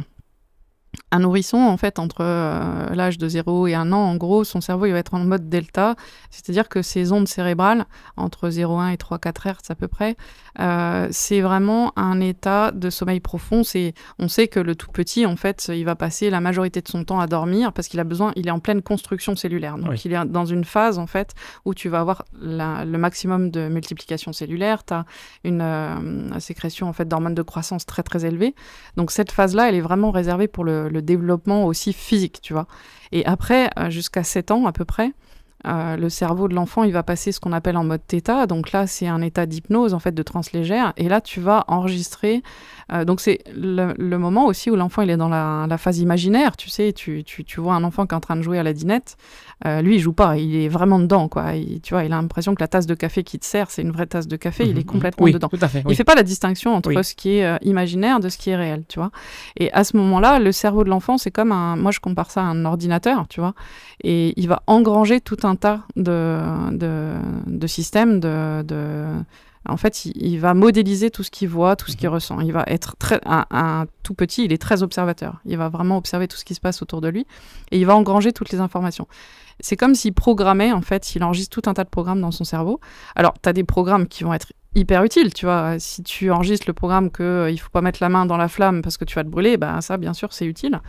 un nourrisson, en fait, entre euh, l'âge de 0 et 1 an, en gros, son cerveau il va être en mode delta, c'est-à-dire que ses ondes cérébrales, entre 0,1 et 3,4 Hz à peu près, euh, c'est vraiment un état de sommeil profond. On sait que le tout petit, en fait, il va passer la majorité de son temps à dormir parce qu'il a besoin, il est en pleine construction cellulaire. Donc, il est dans une phase, en fait, où tu vas avoir le maximum de multiplication cellulaire, tu as une euh, sécrétion, en fait, d'hormones de croissance très, très élevée. Donc, cette phase-là, elle est vraiment réservée pour le le développement aussi physique, tu vois. Et après, euh, jusqu'à 7 ans à peu près, euh, le cerveau de l'enfant, il va passer ce qu'on appelle en mode tétat. Donc là, c'est un état d'hypnose, en fait, de légère Et là, tu vas enregistrer. Euh, donc c'est le, moment aussi où l'enfant, il est dans la, phase imaginaire. Tu sais, tu, vois un enfant qui est en train de jouer à la dinette. Euh, lui, il joue pas. Il est vraiment dedans, quoi. Il, tu vois, il a l'impression que la tasse de café qui te sert, c'est une vraie tasse de café. il est mhm, mhm. complètement dedans. fait, Il fait pas la distinction entre ce qui est imaginaire de ce qui est réel, tu vois. Et à ce moment-là, le cerveau de l'enfant, c'est comme un. Moi, je compare ça à un ordinateur, tu vois. Et il va engranger tout un tas de, de, systèmes, en fait, il, va modéliser tout ce qu'il voit, tout ce qu'il mhm. ressent. Il va être très, un, tout petit, il est très observateur. Il va vraiment observer tout ce qui se passe autour de lui et il va engranger toutes les informations. C'est comme s'il programmait, en fait, il enregistre tout un tas de programmes dans son cerveau. Alors, tu as des programmes qui vont être hyper utiles, tu vois. Si tu enregistres le programme qu'il ne euh, il faut pas mettre la main dans la flamme parce que tu vas te brûler, bah, ça, bien sûr, c'est utile.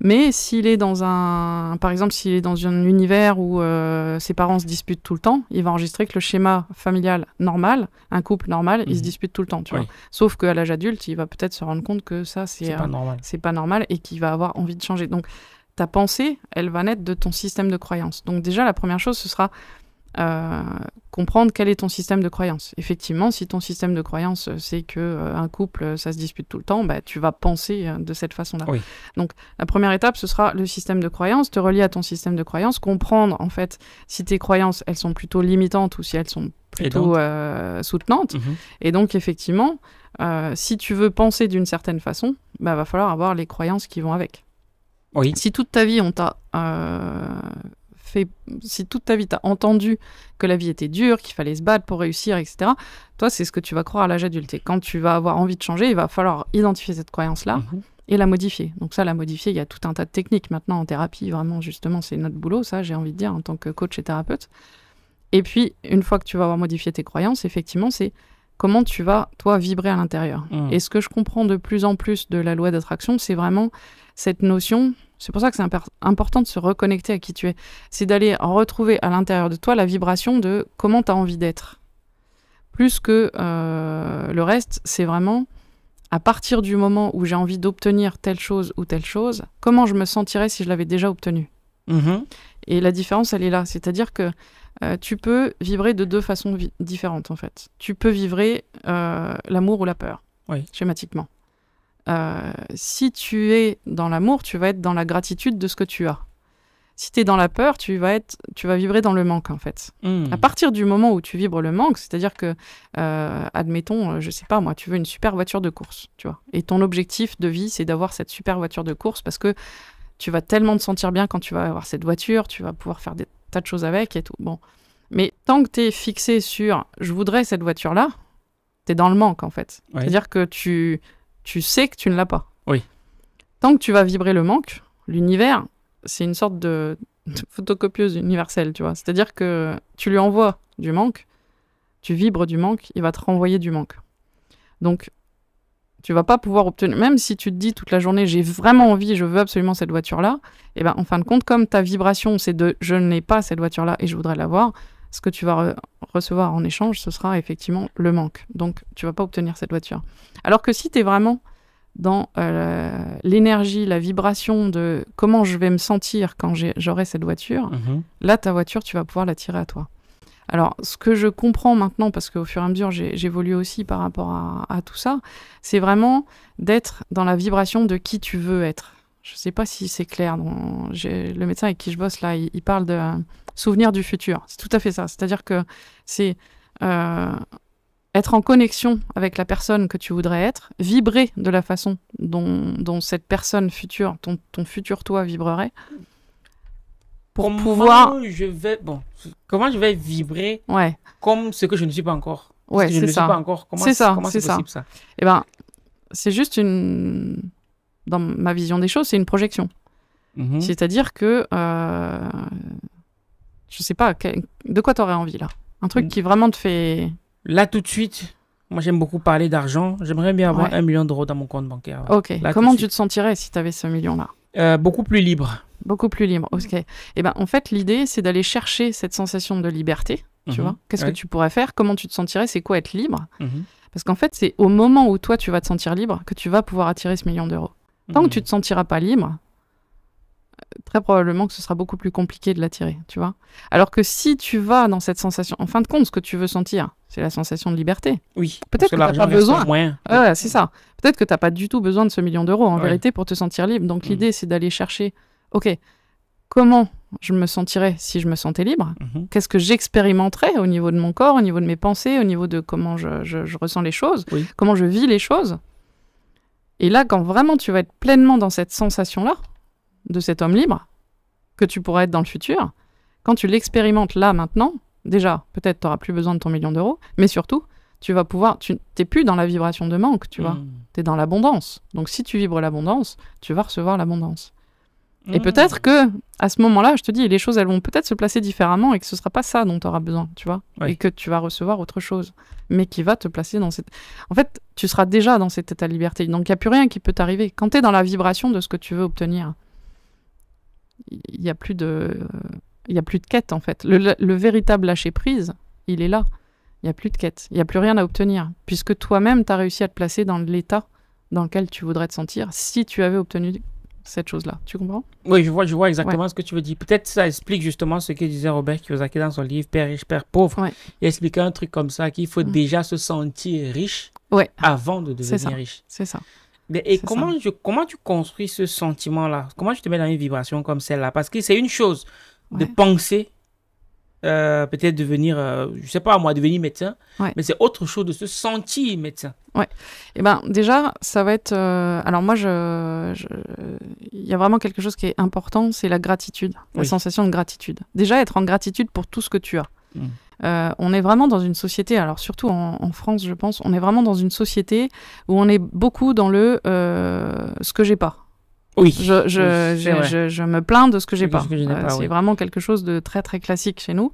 Mais s'il est dans un, par exemple, s'il est dans un univers où euh, ses parents se disputent tout le temps, il va enregistrer que le schéma familial normal, un couple normal, il se mhm. dispute tout le temps, tu vois. Sauf qu'à l'âge adulte, il va peut-être se rendre compte que ça, c'est pas, euh, normal. pas normal et qu'il va avoir envie de changer. Donc, ta pensée, elle va naître de ton système de croyance. Donc déjà, la première chose, ce sera comprendre quel est ton système de croyance. Effectivement, si ton système de croyance, euh, c'est que euh, un couple, euh, ça se dispute tout le temps, bah, tu vas penser de cette façon-là. Donc, la première étape, ce sera le système de croyance, te relier à ton système de croyance, comprendre en fait si tes croyances, elles sont plutôt limitantes ou si elles sont plutôt soutenantes. Mhm. Et donc, effectivement, si tu veux penser d'une certaine façon, bah, va falloir avoir les croyances qui vont avec. Si toute ta vie, on t'a si toute ta vie as entendu que la vie était dure, qu'il fallait se battre pour réussir, etc., toi, c'est ce que tu vas croire à l'âge adulte. quand tu vas avoir envie de changer, il va falloir identifier cette croyance-là. Mhm. et la modifier. Donc ça, la modifier, il y a tout un tas de techniques maintenant en thérapie. Vraiment, justement, c'est notre boulot, ça, j'ai envie de dire, en tant que coach et thérapeute. Et puis, une fois que tu vas avoir modifié tes croyances, effectivement, c'est comment tu vas, toi, vibrer à l'intérieur. Mhm. Et ce que je comprends de plus en plus de la loi d'attraction, c'est vraiment cette notion c'est pour ça que c'est important de se reconnecter à qui tu es. C'est d'aller retrouver à l'intérieur de toi la vibration de comment tu as envie d'être. Plus que euh, le reste, c'est vraiment à partir du moment où j'ai envie d'obtenir telle chose ou telle chose, comment je me sentirais si je l'avais déjà obtenue. Mm-hmm. Et la différence, elle est là. C'est-à-dire que euh, tu peux vibrer de deux façons différentes, en fait. Tu peux vibrer euh, l'amour ou la peur, schématiquement. Euh, si tu es dans l'amour, tu vas être dans la gratitude de ce que tu as. Si tu es dans la peur, tu vas, être, tu vas vibrer dans le manque, en fait. Hmm. À partir du moment où tu vibres le manque, c'est-à-dire que, euh, admettons, euh, je sais pas, moi, tu veux une super voiture de course, tu vois. Et ton objectif de vie, c'est d'avoir cette super voiture de course parce que tu vas tellement te sentir bien quand tu vas avoir cette voiture, tu vas pouvoir faire des tas de choses avec et tout. Bon. Mais tant que tu es fixé sur je voudrais cette voiture-là, tu es dans le manque en fait. C'est-à-dire que tu tu sais que tu ne l'as pas. Oui. Tant que tu vas vibrer le manque, l'univers, c'est une sorte de, photocopieuse universelle, tu vois. C'est-à-dire que tu lui envoies du manque, tu vibres du manque, il va te renvoyer du manque. Donc, tu vas pas pouvoir obtenir, même si tu te dis toute la journée, j'ai vraiment envie, je veux absolument cette voiture-là, et eh ben en fin de compte, comme ta vibration, c'est de je n'ai pas cette voiture-là et je voudrais l'avoir, ce que tu vas recevoir en échange, ce sera effectivement le manque. Donc, tu vas pas obtenir cette voiture. Alors que si tu es vraiment dans euh, l'énergie, la vibration de comment je vais me sentir quand j'aurai cette voiture, mhm. là, ta voiture, tu vas pouvoir la tirer à toi. Alors, ce que je comprends maintenant, parce qu'au fur et à mesure, j'évolue aussi par rapport à tout ça, c'est vraiment d'être dans la vibration de qui tu veux être. Je sais pas si c'est clair. Le médecin avec qui je bosse, là, il, parle de euh, souvenir du futur. C'est tout à fait ça. C'est-à-dire que c'est euh, être en connexion avec la personne que tu voudrais être, vibrer de la façon dont, cette personne future, ton, futur toi, vibrerait pour comment pouvoir
je vais bon comment je vais vibrer
ouais. comme ce que je ne
suis pas encore ouais c'est ça pas encore comment c'est ça c'est ça, ça.
Eh ben c'est juste une dans ma vision des choses, c'est une projection.
Mhm. C'est-à-dire
que Je euh, je sais pas de quoi tu aurais envie là. Un truc qui vraiment te fait.
Là tout de suite, moi j'aime beaucoup parler d'argent. J'aimerais bien avoir un million d'euros dans mon compte bancaire. Ok. Comment tu te
sentirais si tu avais ce million là euh, Beaucoup plus libre. Beaucoup plus libre. Ok. Mhm. Et eh ben en fait l'idée c'est d'aller chercher cette sensation de liberté. Tu mhm. vois Qu'est-ce que tu pourrais faire Comment tu te sentirais C'est quoi être libre Parce qu'en fait c'est au moment où toi tu vas te sentir libre que tu vas pouvoir attirer ce million d'euros. Tant que mhm. tu te sentiras pas libre, euh, très probablement que ce sera beaucoup plus compliqué de l'attirer, tu vois. Alors que si tu vas dans cette sensation, en fin de compte, ce que tu veux sentir, c'est la sensation de liberté. Oui. Peut-être que, pas besoin. Moins. Ouais, c'est ça. Peut-être que t'as pas du tout besoin de ce million d'euros en vérité pour te sentir libre. Donc mm. l'idée, c'est d'aller chercher. Ok. Comment je me sentirais si je me sentais libre mhm. Qu'est-ce que j'expérimenterais au niveau de mon corps, au niveau de mes pensées, au niveau de comment je, ressens les choses, comment je vis les choses et là, quand vraiment tu vas être pleinement dans cette sensation-là, de cet homme libre, que tu pourras être dans le futur, quand tu l'expérimentes là maintenant, déjà, peut-être tu n'auras plus besoin de ton million d'euros, mais surtout, tu vas pouvoir, tu n'es plus dans la vibration de manque, tu vois, hmm. tu es dans l'abondance. Donc si tu vibres l'abondance, tu vas recevoir l'abondance. Et mm. peut-être que à ce moment-là, je te dis, les choses elles vont peut-être se placer différemment et que ce sera pas ça dont tu auras besoin, tu vois, et que tu vas recevoir autre chose, mais qui va te placer dans cette. En fait, tu seras déjà dans cet état de liberté, donc il n'y a plus rien qui peut t'arriver. Quand tu es dans la vibration de ce que tu veux obtenir, il n'y a plus de, il y a plus de quête en fait. Le, le véritable lâcher prise, il est là. Il n'y a plus de quête, il n'y a plus rien à obtenir, puisque toi-même, tu as réussi à te placer dans l'état dans lequel tu voudrais te sentir si tu avais obtenu cette chose-là. Tu comprends
Oui, je vois, je vois exactement ce que tu veux dire. Peut-être ça explique justement ce que disait Robert Kiyosaki dans son livre Père riche, Père pauvre. Il expliquait un truc comme ça qu'il faut mm. déjà se sentir riche avant de devenir riche. C'est ça. Mais, et comment, Je, comment tu construis ce sentiment-là Comment tu te mets dans une vibration comme celle-là Parce que c'est une chose de penser euh, peut-être devenir, euh, je sais pas moi, devenir médecin, mais c'est autre chose de se sentir médecin.
Ouais. Eh ben déjà, ça va être. Euh, alors moi, je, il y a vraiment quelque chose qui est important, c'est la gratitude, la sensation de gratitude. Déjà être en gratitude pour tout ce que tu as. Mmh. on est vraiment dans une société, alors surtout en, en, France, je pense, on est vraiment dans une société où on est beaucoup dans le ce que j'ai pas. Oui. Je, je, je, me plains de ce que j'ai euh, pas. C'est vraiment quelque chose de très très classique chez nous.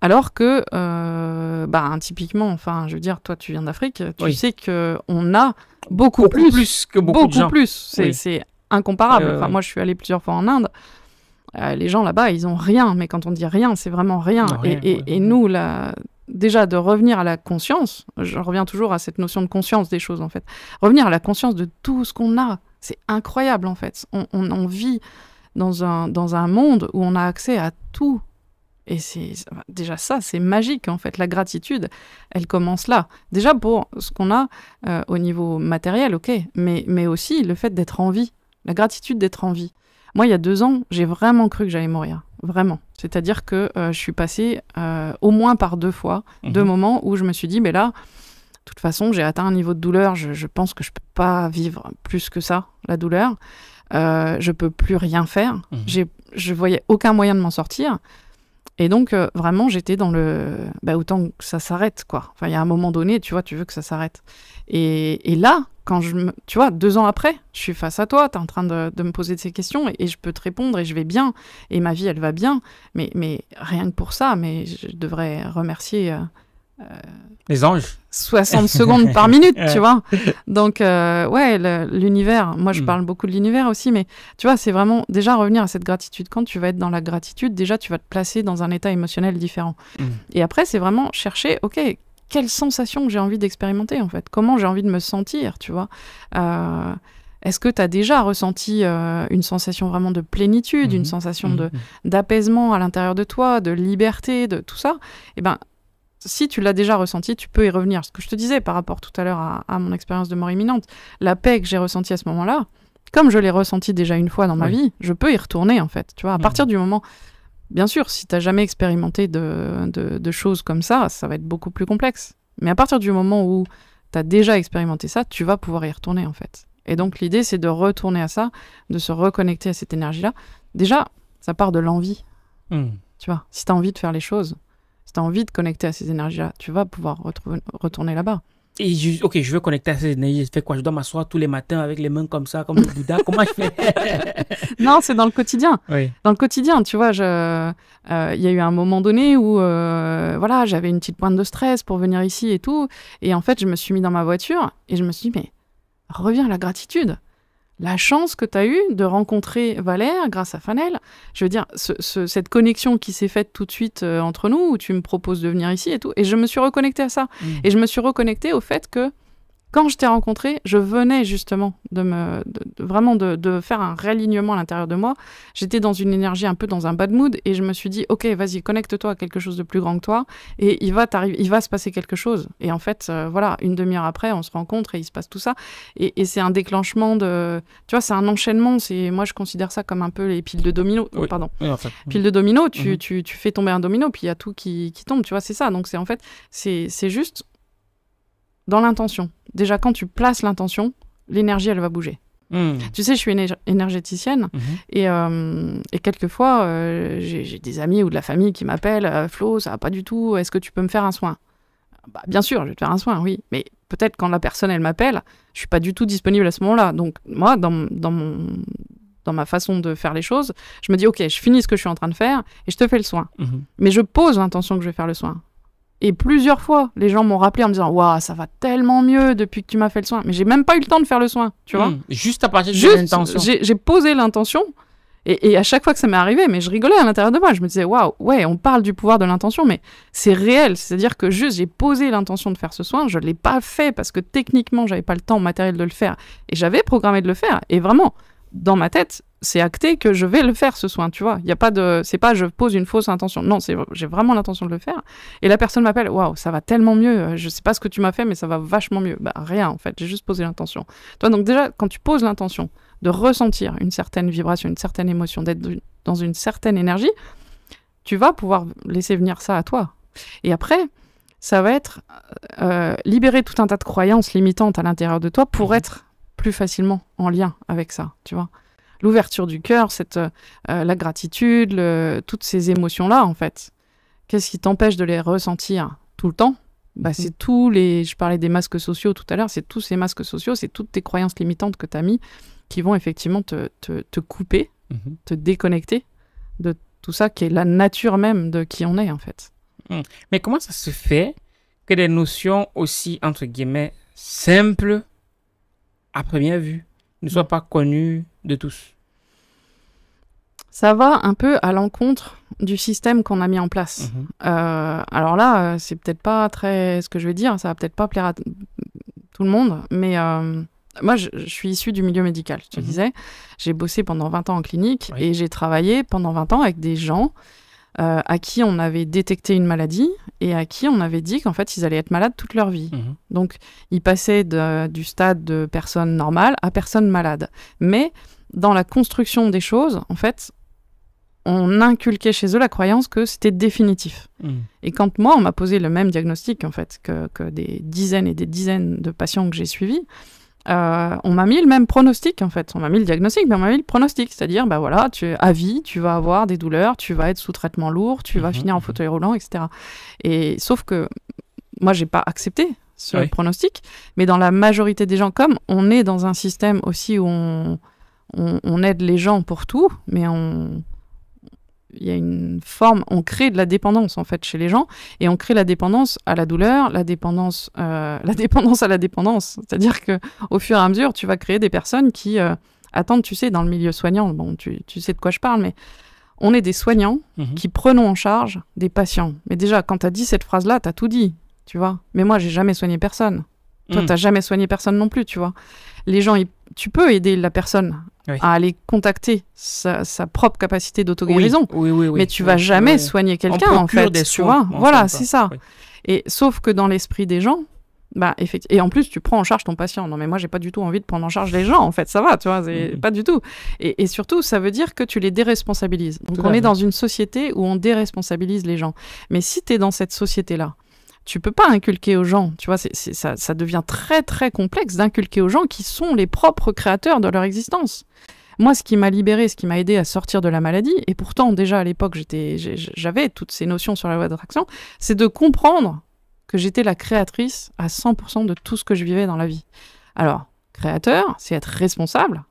Alors que, euh, bah, typiquement, enfin, je veux dire, toi, tu viens d'Afrique, tu sais que on a beaucoup, plus, que beaucoup, de gens. plus. C'est incomparable. Euh, enfin, moi, je suis allée plusieurs fois en Inde. les gens là-bas, ils ont rien. Mais quand on dit rien, c'est vraiment rien. et, et, nous, là, déjà de revenir à la conscience. Je reviens toujours à cette notion de conscience des choses, en fait. Revenir à la conscience de tout ce qu'on a c'est incroyable en fait. On, on, vit dans un, dans un monde où on a accès à tout. Et c'est déjà ça, c'est magique en fait. La gratitude, elle commence là. Déjà pour ce qu'on a euh, au niveau matériel, ok, mais, mais aussi le fait d'être en vie. La gratitude d'être en vie. Moi, il y a deux ans, j'ai vraiment cru que j'allais mourir. Vraiment. C'est-à-dire que euh, je suis passée euh, au moins par deux fois, deux mhm. moments où je me suis dit, mais là, de toute façon, j'ai atteint un niveau de douleur, je, pense que je ne peux pas vivre plus que ça, la douleur. Je euh, je peux plus rien faire. Mhm. Je Je voyais aucun moyen de m'en sortir. Et donc, euh, vraiment, j'étais dans le. Bah, autant que ça s'arrête, quoi. Enfin, il y a un moment donné, tu vois, tu veux que ça s'arrête. Et, là, quand je Tu vois, deux ans après, je suis face à toi, tu es en train de, me poser ces questions et, je peux te répondre et je vais bien. Et ma vie, elle va bien. Mais, mais rien que pour ça, mais je devrais remercier. Euh, euh,
les anges. 60 *laughs* secondes par minute, tu vois.
Donc, euh, ouais, l'univers. Moi, je hmm. parle beaucoup de l'univers aussi, mais tu vois, c'est vraiment déjà revenir à cette gratitude. Quand tu vas être dans la gratitude, déjà, tu vas te placer dans un état émotionnel différent. Hmm. Et après, c'est vraiment chercher, OK, quelle sensation j'ai envie d'expérimenter, en fait Comment j'ai envie de me sentir, tu vois euh, est-ce que tu as déjà ressenti une sensation vraiment de plénitude, une hmm. sensation de d'apaisement à l'intérieur de toi, de liberté, de tout ça Eh ben, si tu l'as déjà ressenti, tu peux y revenir. Ce que je te disais par rapport tout à l'heure à, mon expérience de mort imminente, la paix que j'ai ressentie à ce moment-là, comme je l'ai ressentie déjà une fois dans ma vie, je peux y retourner en fait. Tu vois, à mm. partir du moment. Bien sûr, si t'as jamais expérimenté de, choses comme ça, ça va être beaucoup plus complexe. Mais à partir du moment où tu as déjà expérimenté ça, tu vas pouvoir y retourner en fait. Et donc l'idée, c'est de retourner à ça, de se reconnecter à cette énergie-là. Déjà, ça part de l'envie. Mm. Tu vois, si tu as envie de faire les choses, tu envie de connecter à ces énergies-là, tu vas pouvoir retourner là-bas.
Et ok, je veux connecter à ces énergies. Je fais quoi Je dois m'asseoir tous les matins avec les mains
comme ça, comme le Bouddha. *laughs* Comment je fais *laughs* Non, c'est dans le quotidien. Dans le quotidien, tu vois, euh, il y a eu un moment donné où, euh, voilà, j'avais une petite pointe de stress pour venir ici et tout. Et en fait, je me suis mis dans ma voiture et je me suis dit, mais reviens à la gratitude la chance que tu as eue de rencontrer Valère grâce à Fanel. Je veux dire, cette connexion qui s'est faite tout de suite euh, entre nous, où tu me proposes de venir ici et tout. Et je me suis reconnectée à ça. Mmh. Et je me suis reconnectée au fait que quand je t'ai rencontré, je venais justement de me, vraiment de, faire un réalignement à l'intérieur de moi. J'étais dans une énergie un peu dans un bad mood et je me suis dit, ok, vas-y, connecte-toi à quelque chose de plus grand que toi et il va t'arriver, il va se passer quelque chose. Et en fait, euh, voilà, une demi-heure après, on se rencontre et il se passe tout ça. Et, c'est un déclenchement de, tu vois, c'est un enchaînement. C'est, moi, je considère ça comme un peu les piles de domino. Euh, pardon, piles de domino. Mhm. Tu, fais tomber un domino, puis il y a tout qui, qui tombe. Tu vois, c'est ça. Donc c'est en fait, c'est juste dans l'intention. Déjà, quand tu places l'intention, l'énergie, elle va bouger. Hmm. Tu sais, je suis énergéticienne mhm. euh, et, quelquefois, euh, j'ai des amis ou de la famille qui m'appellent euh, Flo, ça va pas du tout, est-ce que tu peux me faire un soin bah, Bien sûr, je vais te faire un soin, oui. Mais peut-être quand la personne, elle m'appelle, je suis pas du tout disponible à ce moment-là. Donc, moi, dans, mon, dans ma façon de faire les choses, je me dis Ok, je finis ce que je suis en train de faire et je te fais le soin. Mhm. Mais je pose l'intention que je vais faire le soin. Et plusieurs fois, les gens m'ont rappelé en me disant Waouh, ça va tellement mieux depuis que tu m'as fait le soin. Mais j'ai même pas eu le temps de faire le soin, tu vois. Hmm, juste à
partir de l'intention. J'ai
posé l'intention. Et, à chaque fois que ça m'est arrivé, mais je rigolais à l'intérieur de moi. Je me disais Waouh, ouais, on parle du pouvoir de l'intention, mais c'est réel. C'est-à-dire que juste j'ai posé l'intention de faire ce soin. Je ne l'ai pas fait parce que techniquement, j'avais pas le temps matériel de le faire. Et j'avais programmé de le faire. Et vraiment, dans ma tête, c'est acté que je vais le faire ce soin, tu vois. Il y a pas de, c'est pas je pose une fausse intention. Non, c'est j'ai vraiment l'intention de le faire. Et la personne m'appelle, waouh, ça va tellement mieux. Euh, je sais pas ce que tu m'as fait, mais ça va vachement mieux. Bah, rien en fait, j'ai juste posé l'intention. Toi donc déjà quand tu poses l'intention de ressentir une certaine vibration, une certaine émotion, d'être dans une certaine énergie, tu vas pouvoir laisser venir ça à toi. Et après, ça va être euh, libérer tout un tas de croyances limitantes à l'intérieur de toi pour mhm. être plus facilement en lien avec ça, tu vois l'ouverture du cœur, cette, euh, la gratitude, toutes ces émotions-là, en fait. Qu'est-ce qui t'empêche de les ressentir tout le temps bah, mhm. c'est tous les. Je parlais des masques sociaux tout à l'heure, c'est tous ces masques sociaux, c'est toutes tes croyances limitantes que tu as mis qui vont effectivement te, couper, mhm. te déconnecter de tout ça qui est la nature même de qui on est en fait. Hmm. Mais comment ça se fait que des
notions aussi, entre guillemets, simples, à première vue, ne soient hmm. pas connues de tous
ça va un peu à l'encontre du système qu'on a mis en place. Mhm. Euh, alors là, euh, c'est peut-être pas très ce que je vais dire, ça va peut-être pas plaire à tout le monde, mais euh, moi, je, suis issu du milieu médical, je te mhm. disais. J'ai bossé pendant 20 ans en clinique et j'ai travaillé pendant 20 ans avec des gens à qui on avait détecté une maladie et à qui on avait dit qu'en fait, ils allaient être malades toute leur vie. Mhm. Donc, ils passaient du stade de personne normale à personne malade. Mais dans la construction des choses, en fait, on inculquait chez eux la croyance que c'était définitif. Hmm. Et quand moi, on m'a posé le même diagnostic, en fait, que, des dizaines et des dizaines de patients que j'ai suivis, euh, on m'a mis le même pronostic, en fait. On m'a mis le diagnostic, mais on m'a mis le pronostic. C'est-à-dire, bah voilà, tu, à vie, tu vas avoir des douleurs, tu vas être sous traitement lourd, tu vas mhm. finir en mhm. fauteuil roulant, etc. Et sauf que moi, j'ai pas accepté ce pronostic, mais dans la majorité des gens, comme on est dans un système aussi où on, on aide les gens pour tout, mais on il y a une forme, on crée de la dépendance en fait chez les gens, et on crée la dépendance à la douleur, la dépendance, euh, *laughs* la dépendance à la dépendance. C'est-à-dire que au fur et à mesure, tu vas créer des personnes qui euh, attendent, tu sais, dans le milieu soignant, bon, tu, sais de quoi je parle, mais on est des soignants mhm. qui prenons en charge des patients. Mais déjà, quand tu as dit cette phrase-là, tu as tout dit, tu vois. Mais moi, j'ai jamais soigné personne. Toi, mhm. tu n'as jamais soigné personne non plus, tu vois. Les gens, tu peux aider la personne à aller contacter sa, propre capacité dauto mais tu vas jamais soigner quelqu'un, en fait. voilà, c'est ça. Et sauf que dans l'esprit des gens, bah, et en plus, tu prends en charge ton patient. Non, mais moi, j'ai pas du tout envie de prendre en charge les gens, en fait. Ça va, tu vois, c'est pas du tout. Et, surtout, ça veut dire que tu les déresponsabilises. Donc, on est dans une société où on déresponsabilise les gens. Mais si tu es dans cette société-là, tu peux pas inculquer aux gens. Tu vois, ça, devient très très complexe d'inculquer aux gens qui sont les propres créateurs de leur existence. Moi, ce qui m'a libéré, ce qui m'a aidé à sortir de la maladie, et pourtant déjà à l'époque j'avais toutes ces notions sur la loi d'attraction, c'est de comprendre que j'étais la créatrice à 100% de tout ce que je vivais dans la vie. Alors, créateur, c'est être responsable,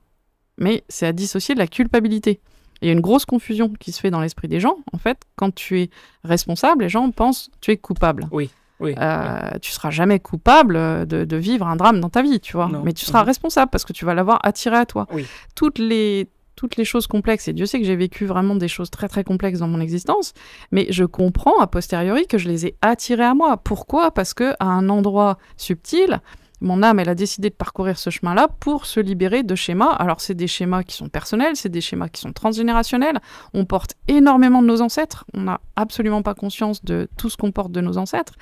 mais c'est à dissocier de la culpabilité. Il y a une grosse confusion qui se fait dans l'esprit des gens. En fait, quand tu es responsable, les gens pensent tu es coupable. Oui. Oui, ne euh, Tu seras jamais coupable euh, de, vivre un drame dans ta vie, tu vois. Mais tu seras mm-hmm. responsable parce que tu vas l'avoir attiré à toi. Toutes les toutes les choses complexes, et Dieu sait que j'ai vécu vraiment des choses très très complexes dans mon existence, mais je comprends a posteriori que je les ai attirées à moi. Pourquoi Parce que à un endroit subtil, mon âme, elle a décidé de parcourir ce chemin-là pour se libérer de schémas. Alors, c'est des schémas qui sont personnels, c'est des schémas qui sont transgénérationnels. On porte énormément de nos ancêtres. On n'a absolument pas conscience de tout ce qu'on porte de nos ancêtres.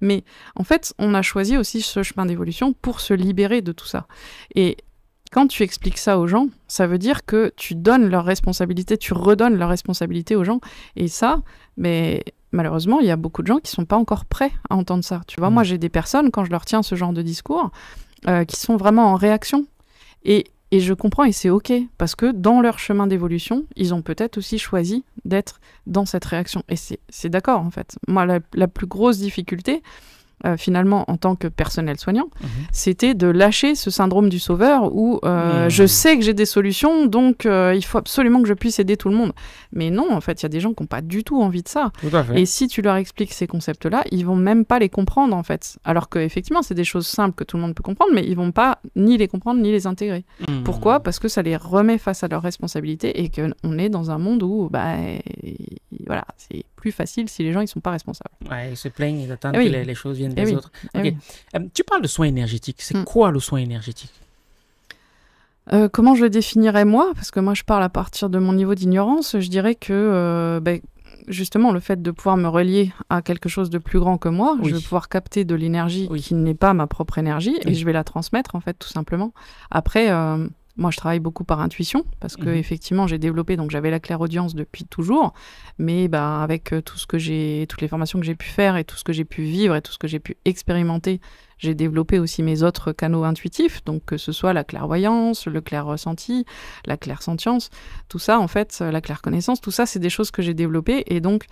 Mais en fait, on a choisi aussi ce chemin d'évolution pour se libérer de tout ça. Et quand tu expliques ça aux gens, ça veut dire que tu donnes leur responsabilité, tu redonnes leur responsabilité aux gens. Et ça, mais malheureusement, il y a beaucoup de gens qui sont pas encore prêts à entendre ça. Tu vois, moi, mm. j'ai des personnes, quand je leur tiens ce genre de discours, euh, qui sont vraiment en réaction. Et, je comprends, et c'est OK, parce que dans leur chemin d'évolution, ils ont peut-être aussi choisi d'être dans cette réaction. Et c'est d'accord, en fait. Moi, la plus grosse difficulté, euh, finalement en tant que personnel soignant, mhm. c'était de lâcher ce syndrome du sauveur où euh, mmh. je sais que j'ai des solutions, donc euh, il faut absolument que je puisse aider tout le monde. Mais non, en fait, il y a des gens qui n'ont pas du tout envie de ça. Et si tu leur expliques ces concepts-là, ils vont même pas les comprendre en fait. Alors qu'effectivement, c'est des choses simples que tout le monde peut comprendre, mais ils vont pas ni les comprendre ni les intégrer. Mmh. Pourquoi Parce que ça les remet face à leurs responsabilités et qu'on est dans un monde où, ben voilà, c'est plus facile si les gens ils sont pas responsables.
Ouais, ils se plaignent, ils attendent eh que les, choses viennent eh des autres. Eh euh, tu parles de soins énergétiques. C'est hmm. quoi le soin énergétique
euh, comment je le définirais moi Parce que moi, je parle à partir de mon niveau d'ignorance. Je dirais que euh, ben, justement, le fait de pouvoir me relier à quelque chose de plus grand que moi, je vais pouvoir capter de l'énergie qui n'est pas ma propre énergie et je vais la transmettre, en fait, tout simplement. Après, moi, je travaille beaucoup par intuition parce que mhm. effectivement, j'ai développé donc j'avais la clairaudience depuis toujours, mais bah, avec euh, tout ce que j'ai, toutes les formations que j'ai pu faire et tout ce que j'ai pu vivre et tout ce que j'ai pu expérimenter, j'ai développé aussi mes autres canaux intuitifs, donc que ce soit la clairvoyance, le clair-ressenti, la sentience tout ça en fait, euh, la connaissance, tout ça c'est des choses que j'ai développées et donc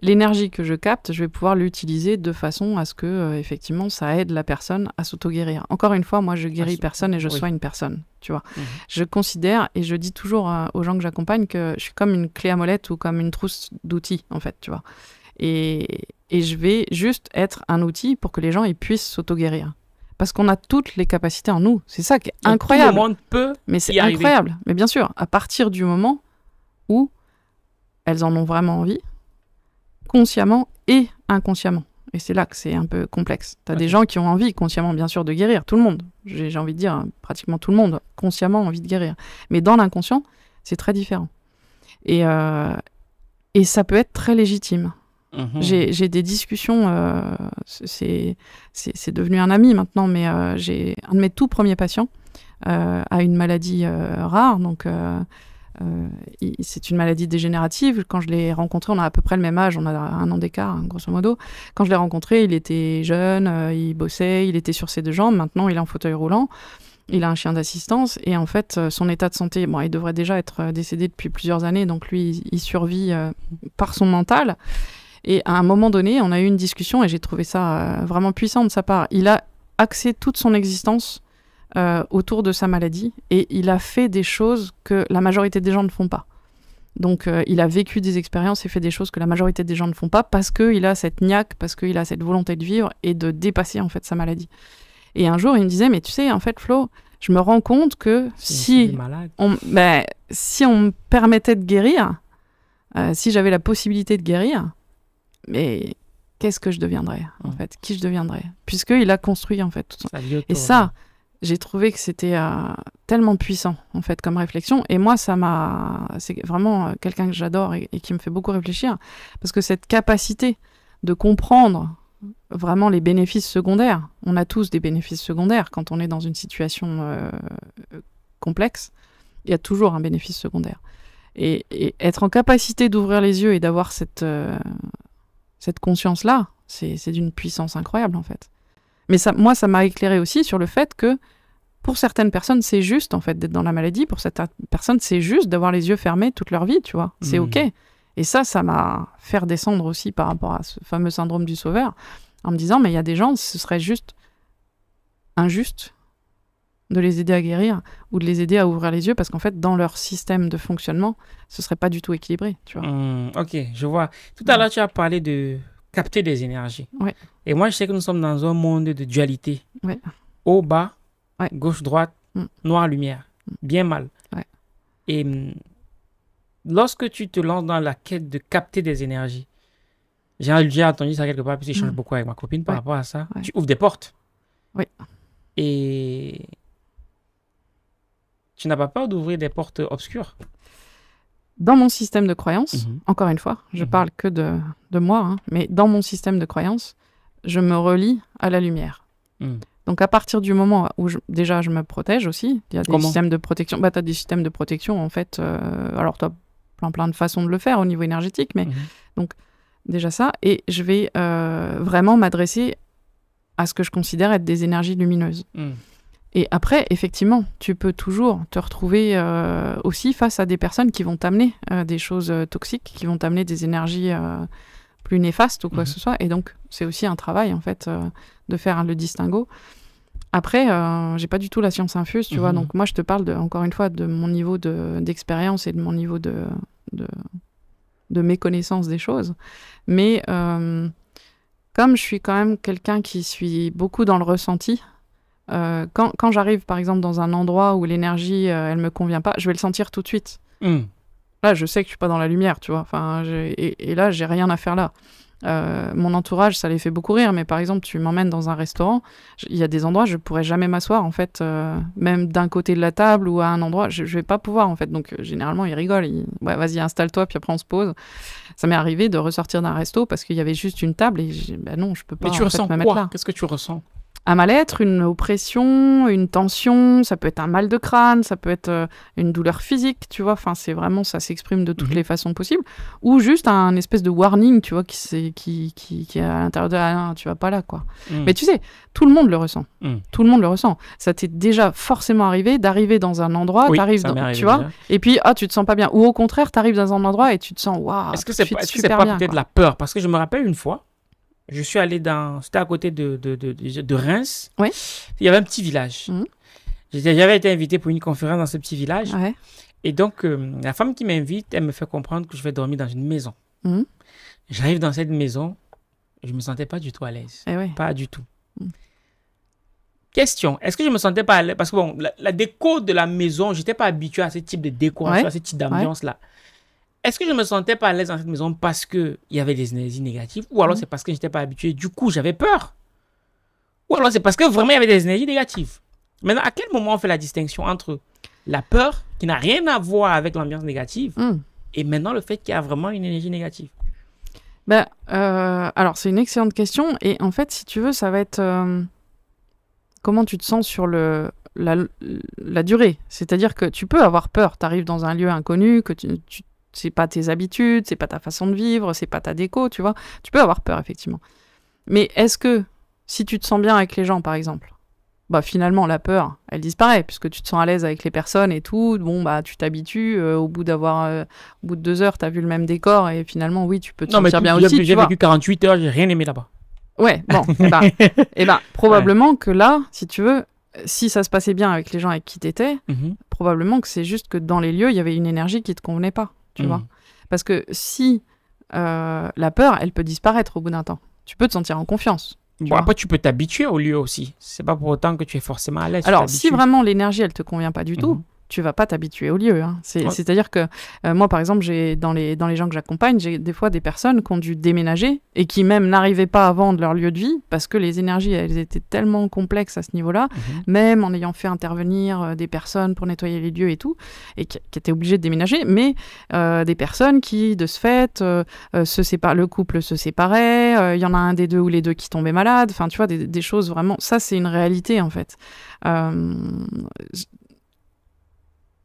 l'énergie que je capte, je vais pouvoir l'utiliser de façon à ce que, euh, effectivement, ça aide la personne à s'auto-guérir. Encore une fois, moi, je guéris personne et je sois une personne, tu vois. Mhm. Je considère, et je dis toujours euh, aux gens que j'accompagne, que je suis comme une clé à molette ou comme une trousse d'outils, en fait, tu vois. Et, je vais juste être un outil pour que les gens ils puissent s'auto-guérir parce qu'on a toutes les capacités en nous. C'est ça qui est incroyable. Tout le monde peut. Mais c'est incroyable. Mais bien sûr, à partir du moment où elles en ont vraiment envie, consciemment et inconsciemment. Et c'est là que c'est un peu complexe. Tu as des gens qui ont envie, consciemment bien sûr, de guérir, tout le monde. J'ai envie de dire, hein, pratiquement tout le monde, consciemment, envie de guérir. Mais dans l'inconscient, c'est très différent. Et, euh, et ça peut être très légitime. Mhm. J'ai des discussions, euh, c'est devenu un ami maintenant, mais euh, j'ai un de mes tout premiers patients a une maladie rare, donc euh, c'est une maladie dégénérative. Quand je l'ai rencontré, on a à peu près le même âge, on a un an d'écart, hein, grosso modo. Quand je l'ai rencontré, il était jeune, euh, il bossait, il était sur ses deux jambes. Maintenant, il est en fauteuil roulant. Il a un chien d'assistance et en fait, euh, son état de santé, bon, il devrait déjà être décédé depuis plusieurs années, donc lui, il survit par son mental. Et à un moment donné, on a eu une discussion et j'ai trouvé ça vraiment puissant de sa part. Il a axé toute son existence euh, autour de sa maladie et il a fait des choses que la majorité des gens ne font pas. Donc euh, il a vécu des expériences et fait des choses que la majorité des gens ne font pas parce qu'il a cette niaque, parce qu'il a cette volonté de vivre et de dépasser en fait sa maladie. Et un jour il me disait mais tu sais en fait Flo, je me rends compte que si on, ben, si on me permettait de guérir, euh, si j'avais la possibilité de guérir, mais qu'est-ce que je deviendrais en fait Qui je deviendrais Puisqu'il a construit en fait tout ça. Et ça, j'ai trouvé que c'était euh, tellement puissant en fait comme réflexion et moi ça m'a c'est vraiment euh, quelqu'un que j'adore et, qui me fait beaucoup réfléchir parce que cette capacité de comprendre vraiment les bénéfices secondaires on a tous des bénéfices secondaires quand on est dans une situation euh, complexe il y a toujours un bénéfice secondaire et, être en capacité d'ouvrir les yeux et d'avoir cette cette conscience là c'est d'une puissance incroyable en fait mais ça, moi, ça m'a éclairé aussi sur le fait que pour certaines personnes, c'est juste en fait d'être dans la maladie. Pour certaines personnes, c'est juste d'avoir les yeux fermés toute leur vie, tu vois. C'est mmh. ok. Et ça, ça m'a fait descendre aussi par rapport à ce fameux syndrome du sauveur, en me disant mais il y a des gens, ce serait juste injuste de les aider à guérir ou de les aider à ouvrir les yeux parce qu'en fait dans leur système de fonctionnement ce serait pas du tout équilibré tu vois mmh, ok je vois
tout à mmh. l'heure tu as parlé de capter des énergies.
Et moi, je sais que nous sommes dans un monde
de dualité. Ouais. Haut, bas, gauche, droite, mm. noir, lumière. Mm. Bien mal. Et mm, lorsque tu te lances dans la quête de capter des énergies, j'ai entendu ça quelque part, puis j'échange beaucoup avec ma copine par rapport à ça. Tu ouvres des portes. Et tu n'as pas peur
d'ouvrir des portes obscures dans mon système de croyance, mhm. encore une fois, je ne mhm. parle que de, de moi, hein, mais dans mon système de croyance, je me relie à la lumière. Mhm. Donc à partir du moment où déjà je me protège aussi, il y a des systèmes de protection. Bah, tu as des systèmes de protection en fait. Euh, alors tu plein plein de façons de le faire au niveau énergétique, mais donc déjà ça. Et je vais euh, vraiment m'adresser à ce que je considère être des énergies lumineuses. Et après, effectivement, tu peux toujours te retrouver euh, aussi face à des personnes qui vont t'amener euh, des choses euh, toxiques, qui vont t'amener des énergies plus néfastes ou quoi que mhm. ce soit. Et donc, c'est aussi un travail, en fait, de faire le distinguo. Après, j'ai pas du tout la science infuse, tu vois. Mhm. Donc, moi, je te parle, encore une fois, de mon niveau d'expérience et de mon niveau de, de méconnaissance des choses. Mais comme je suis quand même quelqu'un qui suis beaucoup dans le ressenti, euh, quand, j'arrive, par exemple, dans un endroit où l'énergie, euh, elle me convient pas, je vais le sentir tout de suite. Hmm. Là, je sais que je suis pas dans la lumière, tu vois. Enfin, et, là, j'ai rien à faire là. Euh, mon entourage, ça les fait beaucoup rire, mais par exemple, tu m'emmènes dans un restaurant, il y a des endroits, je pourrais jamais m'asseoir, en fait, même d'un côté de la table ou à un endroit, je, vais pas pouvoir, en fait. Donc, généralement, ils rigolent. vas-y, installe-toi, puis après, on se pose. Ça m'est arrivé de ressortir d'un resto parce qu'il y avait juste une table et ben non, je peux pas. Mais tu ressens quoi Qu'est-ce que tu ressens un mal-être, une oppression, une tension, ça peut être un mal de crâne, ça peut être euh, une douleur physique, tu vois, enfin c'est vraiment, ça s'exprime de toutes mhm. les façons possibles, ou juste un espèce de warning, tu vois, qui, qui, qui est à l'intérieur de, ah, tu vas pas là, quoi. Mhm. Mais tu sais, tout le monde le ressent, mhm. tout le monde le ressent. Ça t'est déjà forcément arrivé d'arriver dans un endroit, oui, t'arrives, tu vois, et puis, ah, tu te sens pas bien, ou au contraire, t'arrives dans un endroit et tu te sens, waouh, est-ce que c'est pas, -ce pas peut-être
la peur Parce que je me rappelle une fois, je suis allé dans. C'était à côté de, de, de, Reims. Oui. Il y avait un petit village. Mhm. J'avais été invité pour une conférence dans ce petit village. Et donc, euh, la femme qui m'invite, elle me fait comprendre que je vais dormir dans une maison. Mhm. J'arrive dans cette maison, je ne me sentais pas du tout à l'aise. Eh pas du tout. Mhm. Question, est-ce que je me sentais pas à l'aise Parce que bon, la, déco de la maison, j'étais pas habitué à ce type de déco, à ce type d'ambiance-là est-ce que je me sentais pas à l'aise dans cette maison parce qu'il y avait des énergies négatives ou alors mm. c'est parce que je n'étais pas habitué, du coup j'avais peur Ou alors c'est parce que vraiment il y avait des énergies négatives Maintenant, à quel moment on fait la distinction entre la peur qui n'a rien à voir avec l'ambiance négative mm. et maintenant le fait qu'il y a vraiment une énergie négative
ben, euh, Alors c'est une excellente question et en fait si tu veux ça va être euh, comment tu te sens sur le, la, durée. C'est-à-dire que tu peux avoir peur, tu arrives dans un lieu inconnu, que tu c'est pas tes habitudes, c'est pas ta façon de vivre, c'est pas ta déco, tu vois. Tu peux avoir peur, effectivement. Mais est-ce que, si tu te sens bien avec les gens, par exemple, bah finalement, la peur, elle disparaît, puisque tu te sens à l'aise avec les personnes et tout, bon, bah tu t'habitues, euh, au bout d'avoir, euh, au bout de deux heures, t'as vu le même décor, et finalement, oui, tu peux te sentir bien tout, bien aussi, J'ai vécu
48 heures, j'ai rien aimé là-bas.
Ouais, bon, *laughs* et eh bah, ben, eh ben, probablement que là, si tu veux, si ça se passait bien avec les gens avec qui t'étais, mhm. probablement que c'est juste que dans les lieux, il y avait une énergie qui te convenait pas tu mm. Parce que si euh, la peur, elle peut disparaître au bout d'un temps. Tu peux te sentir en confiance. après,
tu peux t'habituer au lieu aussi. C'est pas pour autant que tu es forcément à l'aise. Alors, si vraiment
l'énergie, elle te convient pas du mhm. tout, tu vas pas t'habituer au lieu. Hein. C'est-à-dire que euh, moi, par exemple, j'ai dans les, dans les gens que j'accompagne, j'ai des fois des personnes qui ont dû déménager et qui même n'arrivaient pas à vendre leur lieu de vie parce que les énergies, elles étaient tellement complexes à ce niveau-là, mhm. même en ayant fait intervenir euh, des personnes pour nettoyer les lieux et tout, et qui, étaient obligées de déménager, mais euh, des personnes qui, de ce fait, se le couple se séparait, il y en a un des deux ou les deux qui tombaient malades, enfin, tu vois, des, des choses vraiment... Ça, c'est une réalité, en fait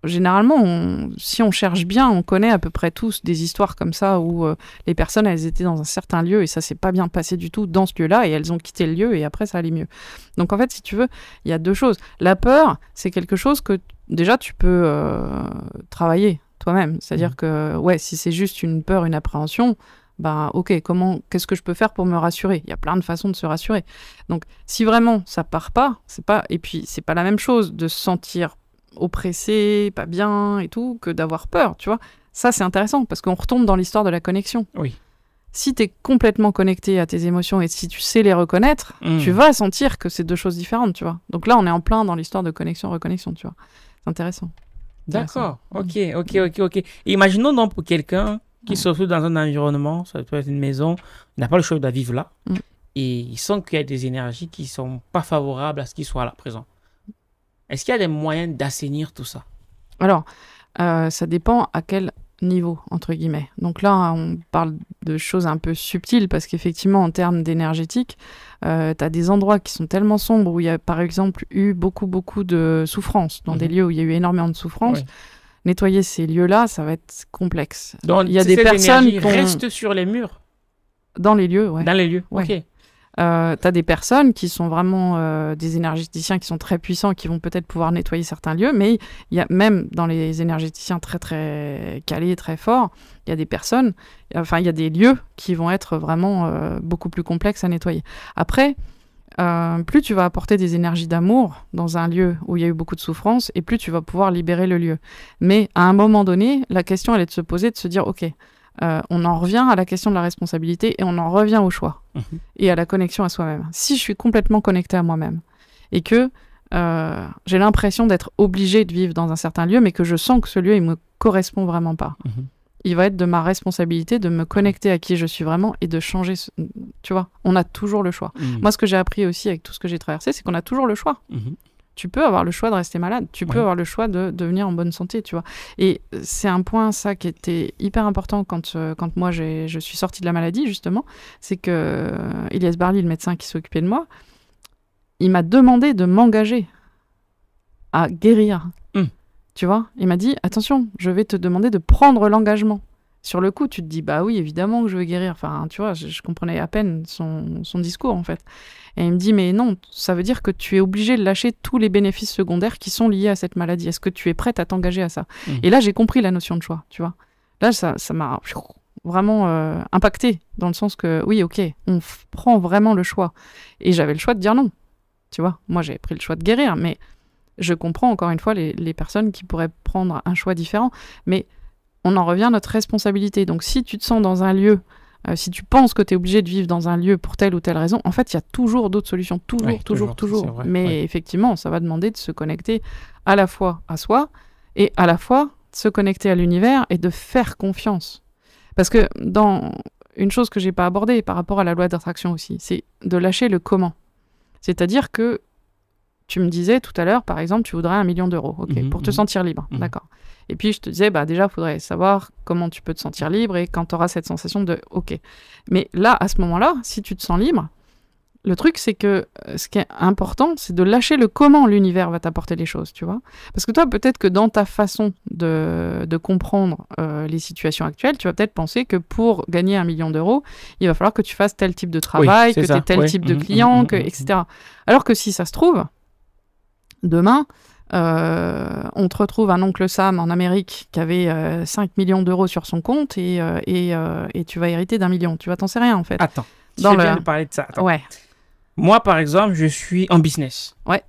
généralement, si on cherche bien, on connaît à peu près tous des histoires comme ça où euh, les personnes, elles étaient dans un certain lieu et ça s'est pas bien passé du tout dans ce lieu-là et elles ont quitté le lieu et après ça allait mieux. Donc en fait, si tu veux, il y a deux choses. La peur, c'est quelque chose que déjà tu peux euh, travailler toi-même. C'est-à-dire mmh. que, ouais, si c'est juste une peur, une appréhension, bah ok, comment, qu'est-ce que je peux faire pour me rassurer Il y a plein de façons de se rassurer. Donc si vraiment ça part pas, c'est pas, et puis c'est pas la même chose de se sentir oppressé, pas bien et tout, que d'avoir peur, tu vois. Ça, c'est intéressant parce qu'on retombe dans l'histoire de la connexion. Oui. Si tu es complètement connecté à tes émotions et si tu sais les reconnaître, hmm. tu vas sentir que c'est deux choses différentes, tu vois. Donc là, on est en plein dans l'histoire de connexion-reconnexion, tu vois. C'est intéressant. D'accord.
Ok, ok, ok, ok. imaginons donc pour quelqu'un qui se trouve dans un environnement, ça être une maison, n'a pas le choix de vivre là. Hmm. Et il sent qu'il y a des énergies qui sont pas favorables à ce qu'il soit là présent. Est-ce qu'il y a des moyens d'assainir tout ça
Alors, euh, ça dépend à quel niveau, entre guillemets. Donc là, on parle de choses un peu subtiles parce qu'effectivement, en termes d'énergétique, euh, tu as des endroits qui sont tellement sombres où il y a par exemple eu beaucoup, beaucoup de souffrance, dans des mhm. lieux où il y a eu énormément de souffrance. Nettoyer ces lieux-là, ça va être complexe. il y a des personnes qui restent sur les murs. Dans les lieux, oui. Dans les lieux, ok. Euh, tu as des personnes qui sont vraiment euh, des énergéticiens qui sont très puissants, qui vont peut-être pouvoir nettoyer certains lieux, mais il y a même dans les énergéticiens très très calés, très forts, il y a des personnes, enfin il y a des lieux qui vont être vraiment euh, beaucoup plus complexes à nettoyer. Après, euh, plus tu vas apporter des énergies d'amour dans un lieu où il y a eu beaucoup de souffrance, et plus tu vas pouvoir libérer le lieu. Mais à un moment donné, la question elle est de se poser, de se dire, ok, euh, on en revient à la question de la responsabilité et on en revient au choix mhm. et à la connexion à soi-même. Si je suis complètement connecté à moi-même et que euh, j'ai l'impression d'être obligé de vivre dans un certain lieu, mais que je sens que ce lieu, il me correspond vraiment pas. Mhm. Il va être de ma responsabilité de me connecter à qui je suis vraiment et de changer. Tu vois, on a toujours le choix. Mhm. Moi, ce que j'ai appris aussi avec tout ce que j'ai traversé, c'est qu'on a toujours le choix tu peux avoir le choix de rester malade, tu peux avoir le choix de devenir en bonne santé, tu vois. Et c'est un point, ça, qui était hyper important quand, euh, quand moi je suis sortie de la maladie, justement, c'est que euh, Elias Barli, le médecin qui s'occupait de moi, il m'a demandé de m'engager à guérir. Hum. Tu vois, il m'a dit, attention, je vais te demander de prendre l'engagement sur le coup, tu te dis, bah oui, évidemment que je veux guérir. Enfin, tu vois, je, comprenais à peine son, discours, en fait. Et il me dit, mais non, ça veut dire que tu es obligé de lâcher tous les bénéfices secondaires qui sont liés à cette maladie. Est-ce que tu es prête à t'engager à ça mmh. Et là, j'ai compris la notion de choix, tu vois. Là, ça m'a vraiment euh, impacté, dans le sens que, oui, ok, on prend vraiment le choix. Et j'avais le choix de dire non, tu vois. Moi, j'ai pris le choix de guérir, mais je comprends encore une fois les, les personnes qui pourraient prendre un choix différent. Mais on en revient à notre responsabilité. Donc si tu te sens dans un lieu, euh, si tu penses que tu es obligé de vivre dans un lieu pour telle ou telle raison, en fait, il y a toujours d'autres solutions, toujours, toujours, toujours. Mais effectivement, ça va demander de se connecter à la fois à soi et à la fois de se connecter à l'univers et de faire confiance. Parce que dans une chose que j'ai pas abordée par rapport à la loi d'attraction aussi, c'est de lâcher le comment. C'est-à-dire que tu me disais tout à l'heure, par exemple, tu voudrais un million d'euros, ok, mhm, pour te mhm. sentir libre, mhm. d'accord. Et puis je te disais, bah déjà, il faudrait savoir comment tu peux te sentir libre et quand tu auras cette sensation de ok. Mais là, à ce moment-là, si tu te sens libre, le truc, c'est que euh, ce qui est important, c'est de lâcher le comment l'univers va t'apporter les choses, tu vois. Parce que toi, peut-être que dans ta façon de, comprendre euh, les situations actuelles, tu vas peut-être penser que pour gagner un million d'euros, il va falloir que tu fasses tel type de travail, que tu aies tel type de client, que, etc. Alors que si ça se trouve, demain, euh, on te retrouve un oncle Sam en Amérique qui avait 5 euh, millions d'euros sur son compte euh, et, tu vas hériter d'un million. Tu vas t'en sais rien en fait. Attends, tu Dans parler de ça. Ouais.
Moi, par exemple, je suis en business. Ouais.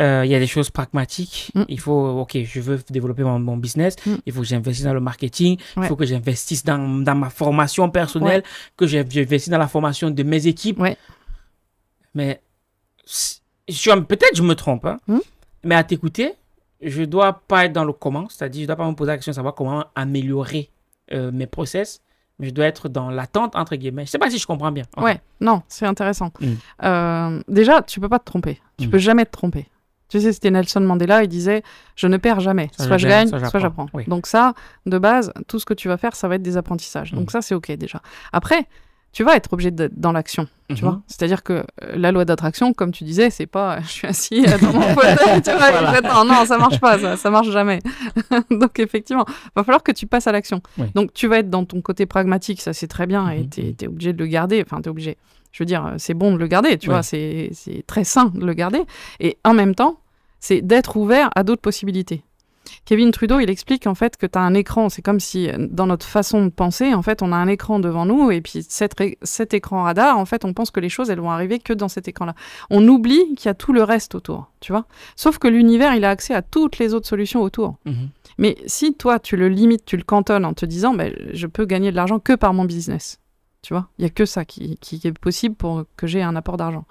Il y a des choses pragmatiques. Mm. Il faut, ok, je veux développer mon, business. Mm. Il faut que j'investisse dans le marketing. Il faut que j'investisse dans, ma formation personnelle, que j'investisse dans la formation de mes équipes. Ouais. Mais peut-être je me trompe, hein. hmm? mais à t'écouter, je dois pas être dans le comment, c'est-à-dire je dois pas me poser la question de savoir comment améliorer euh, mes process, mais je dois être dans l'attente entre guillemets. Je sais pas si je comprends bien. Ouais,
non, c'est intéressant. Hmm. Euh, déjà, tu peux pas te tromper. Tu hmm. peux jamais te tromper. Tu sais, c'était Nelson Mandela, il disait Je ne perds jamais. soit je, gagne, soit j'apprends. Donc, ça, de base, tout ce que tu vas faire, ça va être des apprentissages. Donc, ça, c'est OK déjà. Après, tu vas être obligé d'être dans l'action. Tu mhm. vois C'est-à-dire que euh, la loi d'attraction, comme tu disais, c'est pas euh, *laughs* je suis assis euh, dans mon *laughs* fauteuil, tu non, ça marche pas, ça, ça marche jamais. *laughs* Donc effectivement, va falloir que tu passes à l'action. Donc tu vas être dans ton côté pragmatique, ça c'est très bien, et mhm. tu es, obligé de le garder, enfin tu es obligé je veux dire, c'est bon de le garder, tu vois, c'est très sain de le garder. Et en même temps, c'est d'être ouvert à d'autres possibilités. Kevin Trudeau, il explique en fait que tu as un écran, c'est comme si dans notre façon de penser, en fait, on a un écran devant nous et puis cet, écran radar, en fait, on pense que les choses, elles vont arriver que dans cet écran-là. On oublie qu'il y a tout le reste autour, tu vois. Sauf que l'univers, il a accès à toutes les autres solutions autour. Mhm. Mais si toi, tu le limites, tu le cantonnes en te disant, ben, je peux gagner de l'argent que par mon business, tu vois, il y a que ça qui, est possible pour que j'ai un apport d'argent.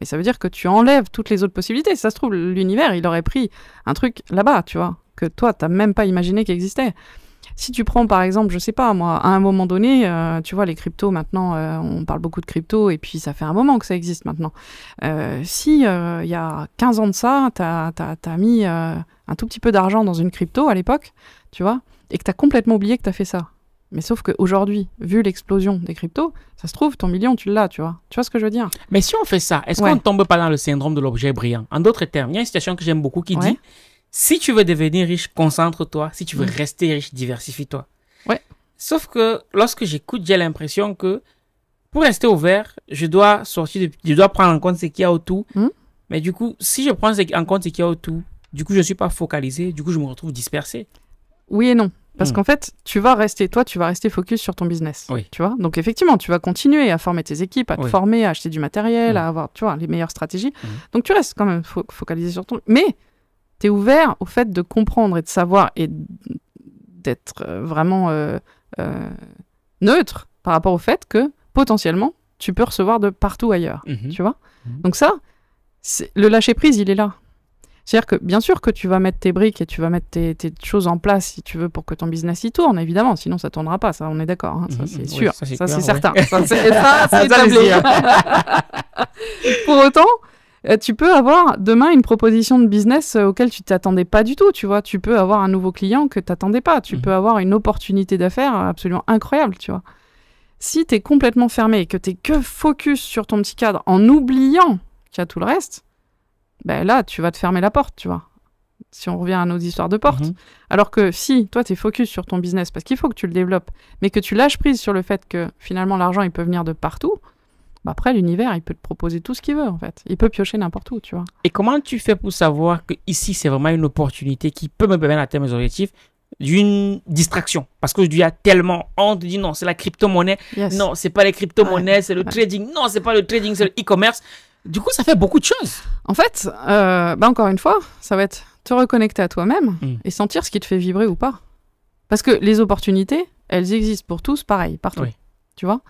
Mais ça veut dire que tu enlèves toutes les autres possibilités. ça se trouve, l'univers, il aurait pris un truc là-bas, tu vois que toi, tu n'as même pas imaginé qu'il existait. Si tu prends par exemple, je sais pas moi, à un moment donné, euh, tu vois les cryptos maintenant, euh, on parle beaucoup de cryptos, et puis ça fait un moment que ça existe maintenant. Euh, si il y a 15 ans de ça, tu as, mis un tout petit peu d'argent dans une crypto à l'époque, tu vois, et que tu as complètement oublié que tu as fait ça. Mais sauf qu'aujourd'hui, vu l'explosion des cryptos, ça se trouve, ton million, tu l'as, tu vois. Tu vois ce que je veux dire
Mais si on fait ça, est-ce qu'on ne tombe pas dans le syndrome de l'objet brillant En d'autres termes, il y a une citation que j'aime beaucoup qui dit si tu veux devenir riche, concentre-toi. Si tu veux mm. rester riche, diversifie-toi. Ouais. Sauf que lorsque j'écoute, j'ai l'impression que pour rester ouvert, je dois sortir, je dois prendre en compte ce qu'il y a autour. Mm. Mais du coup, si je prends en compte ce qu'il y a autour, du coup, je ne suis pas focalisé, du coup, je me retrouve dispersé.
Oui et non. Parce mm. qu'en fait, tu vas rester, toi, tu vas rester focus sur ton business. Oui. Tu vois Donc, effectivement, tu vas continuer à former tes équipes, à te former, à acheter du matériel, à avoir, tu vois, les meilleures stratégies. Donc, tu restes quand même focalisé sur ton. Mais ouvert au fait de comprendre et de savoir et d'être euh, vraiment euh, euh, neutre par rapport au fait que potentiellement tu peux recevoir de partout ailleurs, mhm. tu vois. Mhm. Donc ça, le lâcher prise, il est là. C'est-à-dire que bien sûr que tu vas mettre tes briques et tu vas mettre tes, choses en place si tu veux pour que ton business y tourne, évidemment, sinon ça tournera pas, ça on est d'accord, hein, ça mhm. c'est sûr, ça c'est certain, pour autant, euh, tu peux avoir demain une proposition de business euh, auquel tu t'attendais pas du tout, tu vois. Tu peux avoir un nouveau client que tu t'attendais pas. Tu mhm. peux avoir une opportunité d'affaires absolument incroyable, tu vois. Si tu es complètement fermé et que tu es que focus sur ton petit cadre en oubliant qu'il y a tout le reste, ben là, tu vas te fermer la porte, tu vois. Si on revient à nos histoires de porte. Mhm. Alors que si toi, tu es focus sur ton business parce qu'il faut que tu le développes, mais que tu lâches prise sur le fait que finalement, l'argent, il peut venir de partout, bah, après, l'univers, il peut te proposer tout ce qu'il veut, en fait. Il peut piocher n'importe où, tu vois.
Et comment tu fais pour savoir que ici, c'est vraiment une opportunité qui peut me permettre d'atteindre mes objectifs d'une distraction parce que je dis à tellement honte de dit non c'est la crypto monnaie non c'est pas les crypto monnaies c'est le trading non c'est pas le trading c'est le e-commerce du coup ça fait beaucoup de choses
en fait euh, bah encore une fois ça va être te reconnecter à toi-même mm. et sentir ce qui te fait vibrer ou pas parce que les opportunités elles existent pour tous pareil partout tu vois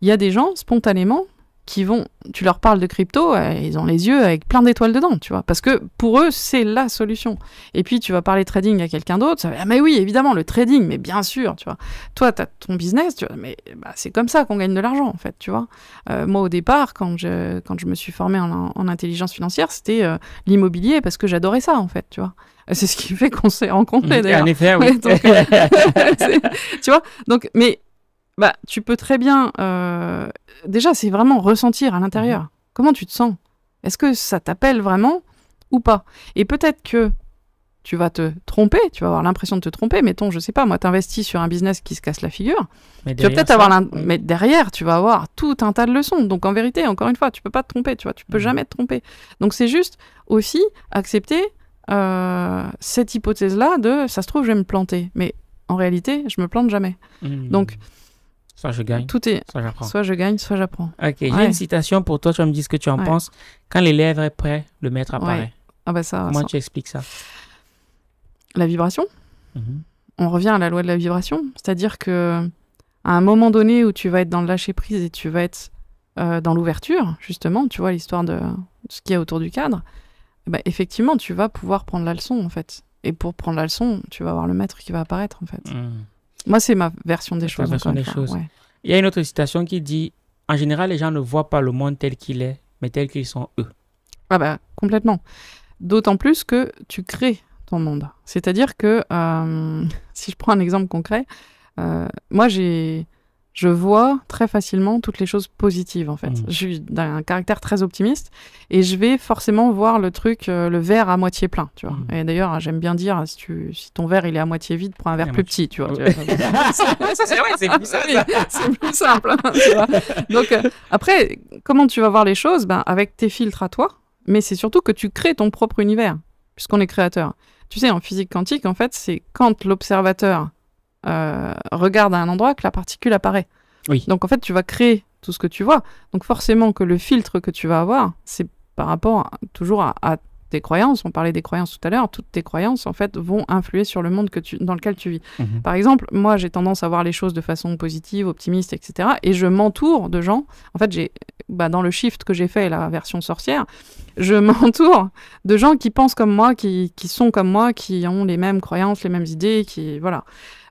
il y a des gens, spontanément, qui vont, tu leur parles de crypto, euh, ils ont les yeux avec plein d'étoiles dedans, tu vois, parce que pour eux, c'est la solution. Et puis, tu vas parler trading à quelqu'un d'autre, ça va, ah, mais oui, évidemment, le trading, mais bien sûr, tu vois. Toi, tu as ton business, tu vois, mais bah, c'est comme ça qu'on gagne de l'argent, en fait, tu vois. Euh, moi, au départ, quand je, quand je me suis formée en, intelligence financière, c'était euh, l'immobilier, parce que j'adorais ça, en fait, tu vois. *laughs* C'est ce qui fait qu'on s'est rencontrés, d'ailleurs. En effet, oui. *laughs* *laughs* tu vois, donc, mais bah, tu peux très bien. Euh, déjà, c'est vraiment ressentir à l'intérieur. Mhm. Comment tu te sens Est-ce que ça t'appelle vraiment ou pas Et peut-être que tu vas te tromper, tu vas avoir l'impression de te tromper. Mettons, je sais pas, moi, t'investis sur un business qui se casse la figure.
Mais tu peut-être avoir. Mais
derrière, tu vas avoir tout un tas de leçons. Donc, en vérité, encore une fois, tu peux pas te tromper, tu vois, tu peux mhm. jamais te tromper. Donc, c'est juste aussi accepter. Euh, cette hypothèse-là de ça se trouve, je vais me planter. Mais en réalité, je me plante jamais. Mhm. Donc,
Soit je gagne. Tout Soit j'apprends. Soit je gagne, soit j'apprends. Ok, j'ai une citation pour toi, tu vas me dire ce que tu en penses. Quand l'élève est prêt, le maître apparaît. Ah bah ça. Comment tu expliques ça
La vibration. Mhm. On revient à la loi de la vibration, c'est-à-dire que à un moment donné où tu vas être dans le lâcher prise et tu vas être euh, dans l'ouverture, justement, tu vois l'histoire de, ce qu'il y a autour du cadre, eh bah, effectivement, tu vas pouvoir prendre la leçon en fait. Et pour prendre la leçon, tu vas avoir le maître qui va apparaître en fait. Mhm. Moi, c'est ma version des choses. Il y a une autre citation
qui dit En général, les gens ne voient pas le monde tel qu'il est, mais tel qu'ils sont eux.
Ah, bah, complètement. D'autant plus que tu crées ton monde. C'est-à-dire que, euh, *laughs* si je prends un exemple concret, euh, moi, j'ai je vois très facilement toutes les choses positives en fait. J'ai mmh. Je suis caractère très optimiste et je vais forcément voir le truc, euh, le verre à moitié plein, tu vois. Mmh. Et d'ailleurs, hein, j'aime bien dire, si, ton verre il est à moitié vide, prends un verre plus petit, tu vois. Euh, *laughs* c'est vrai, c'est plus *laughs* simple. c'est plus simple hein, Donc euh, après, comment tu vas voir les choses ben, Avec tes filtres à toi, mais c'est surtout que tu crées ton propre univers, puisqu'on est créateur. Tu sais, en physique quantique, en fait, c'est quand l'observateur euh, regarde à un endroit que la particule apparaît. Oui. Donc en fait, tu vas créer tout ce que tu vois. Donc forcément que le filtre que tu vas avoir, c'est par rapport toujours à, tes croyances. On parlait des croyances tout à l'heure. Toutes tes croyances, en fait, vont influer sur le monde que tu, dans lequel tu vis. Mhm. Par exemple, moi, j'ai tendance à voir les choses de façon positive, optimiste, etc. Et je m'entoure de gens. En fait, j'ai bah, dans le shift que j'ai fait, la version sorcière, je *laughs* m'entoure de gens qui pensent comme moi, qui, qui, sont comme moi, qui ont les mêmes croyances, les mêmes idées, qui voilà.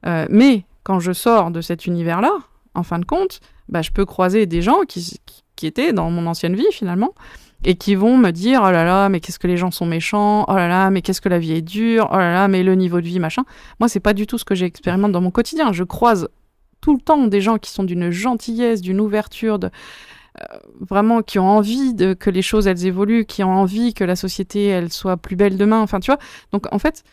Euh, mais quand je sors de cet univers-là, en fin de compte, bah, je peux croiser des gens qui, étaient dans mon ancienne vie finalement et qui vont me dire oh là là mais qu'est-ce que les gens sont méchants oh là là mais qu'est-ce que la vie est dure oh là là mais le niveau de vie machin moi c'est pas du tout ce que j'expérimente dans mon quotidien je croise tout le temps des gens qui sont d'une gentillesse d'une ouverture de euh, vraiment qui ont envie de, que les choses elles évoluent qui ont envie que la société elle soit plus belle demain enfin tu vois donc en fait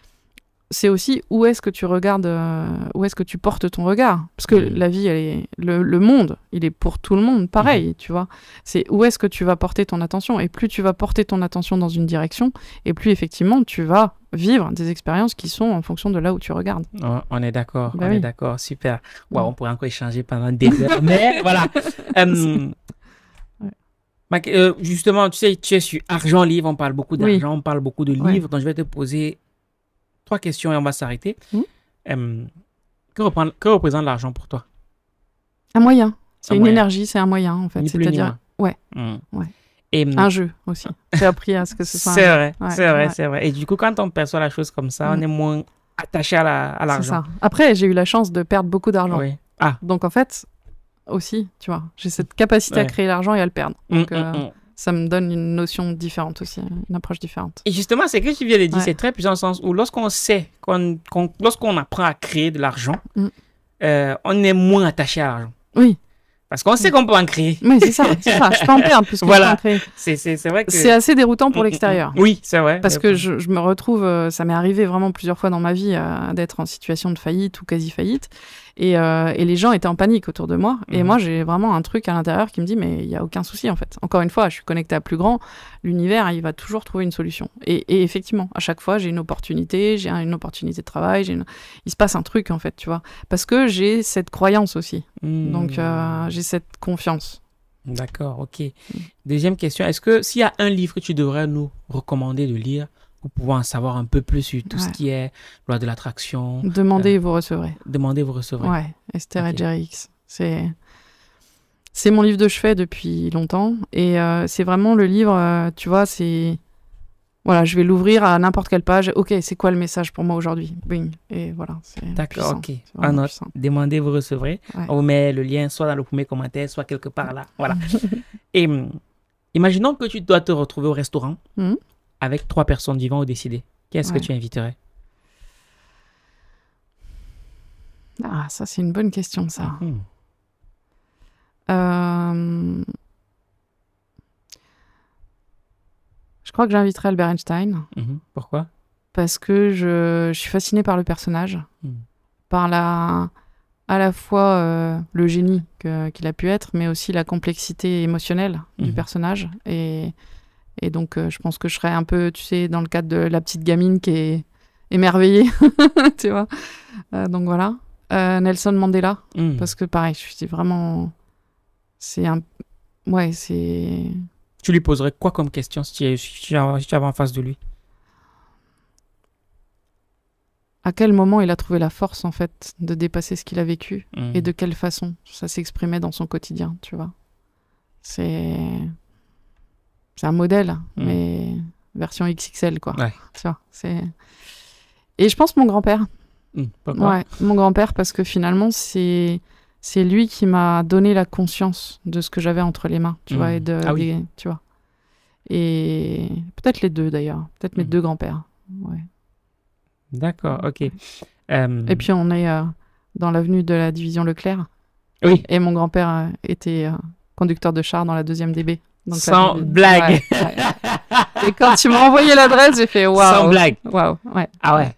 c'est aussi où est-ce que tu regardes, euh, où est-ce que tu portes ton regard. Parce que mm. la vie, elle est, le, monde, il est pour tout le monde pareil, mm. tu vois. C'est où est-ce que tu vas porter ton attention. Et plus tu vas porter ton attention dans une direction, et plus effectivement, tu vas vivre des expériences qui sont en fonction de là où tu regardes.
Oh, on est d'accord, bah on oui. est d'accord, super. On pourrait encore échanger pendant des heures, mais *laughs* voilà. Euh, euh, justement, tu sais, tu es sur Argent Livre, on parle beaucoup d'argent, on parle beaucoup de livres, donc je vais te poser trois questions et on va s'arrêter. Hmm. que, que, représente l'argent pour toi
Un moyen. C'est une énergie, c'est un moyen en fait. C'est-à-dire, ouais. Hmm. ouais. Et, un jeu aussi. *laughs* J'ai appris à ce que ce soit. C'est vrai, c'est vrai, c'est
vrai. Et du coup, quand on perçoit la chose comme ça, on hmm. est moins attaché à l'argent. La, ça.
Après, j'ai eu la chance de perdre beaucoup d'argent. Oui. Ah. Donc en fait, aussi, tu vois, j'ai cette capacité à créer l'argent et à le perdre. Hum, Donc, hum, euh, hum ça me donne une notion différente aussi, une approche différente. Et
justement, c'est que tu viens de dire, c'est très puissant dans le sens où lorsqu'on sait, lorsqu'on apprend à créer de l'argent, mm. euh, on est moins attaché à l'argent. Oui. Parce qu'on sait mm. qu'on peut en créer. Oui, c'est ça. C'est ça. Je peux en *laughs* perdre plus que voilà. je C'est, vrai que... C'est assez déroutant pour mm, l'extérieur. Oui, c'est vrai. Parce que je,
me retrouve, euh, ça m'est arrivé vraiment plusieurs fois dans ma vie euh, d'être en situation de faillite ou quasi faillite. Euh, et, les gens étaient en panique autour de moi. Et mhm. moi, j'ai vraiment un truc à l'intérieur qui me dit, mais il n'y a aucun souci, en fait. Encore une fois, je suis connecté à plus grand. L'univers, il va toujours trouver une solution. Et, effectivement, à chaque fois, j'ai une opportunité, j'ai une opportunité de travail, il se passe un truc, en fait, tu vois. Parce que j'ai cette croyance aussi. Hmm. Donc, euh, j'ai cette confiance. D'accord, ok. Hmm. Deuxième question, est-ce que s'il y a un livre que tu devrais nous
recommander de lire, pour pouvoir en savoir un peu plus sur tout ce qui est loi de l'attraction.
Demandez euh, et vous recevrez. Demandez et vous recevrez. Ouais, Esther et Jerry X. C'est. C'est mon livre de chevet depuis longtemps et euh, c'est vraiment le livre, euh, tu vois, c'est voilà, je vais l'ouvrir à n'importe quelle page. Ok, c'est quoi le message pour moi aujourd'hui Bing et voilà. D'accord, ok. Un
autre. demandez, vous recevrez. On On met le lien soit dans le premier commentaire, soit quelque part là. Voilà. et hum, imaginons que tu dois te retrouver au restaurant. *laughs* hum avec trois personnes vivantes ou décédées, qu'est-ce que tu inviterais
Ah, ça, c'est une bonne question, ça. Mhm. Euh, je crois que j'inviterais Albert Einstein.
Mhm. Pourquoi
Parce que je... suis fasciné par le personnage, mhm. par la à la fois euh, le génie qu'il a pu être, mais aussi la complexité émotionnelle du personnage. Et et donc, euh, je pense que je serais un peu, tu sais, dans le cadre de la petite gamine qui est émerveillée, *laughs* tu vois. Euh, donc voilà. Euh, Nelson Mandela, hmm. parce que pareil, je suis vraiment. C'est un. Ouais, c'est.
Tu lui poserais quoi comme question si tu, avais en face de lui
à quel moment il a trouvé la force en fait de dépasser ce qu'il a vécu et hmm. de quelle façon ça s'exprimait dans son quotidien, tu vois. C'est c'est un modèle, mm. mais version XXL, quoi. Tu vois, c'est... Et je pense mon grand-père. Mm, ouais, mon grand-père, parce que finalement, c'est... C'est lui qui m'a donné la conscience de ce que j'avais entre les mains, tu mm. vois, et de, ah tu vois. Et peut-être les deux d'ailleurs, peut-être mes deux grands-pères. Ouais.
D'accord, ok. Et puis
on est euh, dans l'avenue de la division Leclerc. Oui. Et mon grand-père euh, était euh, conducteur de char dans la deuxième DB. Sans blague. Et quand tu m'as envoyé l'adresse, j'ai fait waouh. Sans blague. Waouh. Ouais. Ah ouais.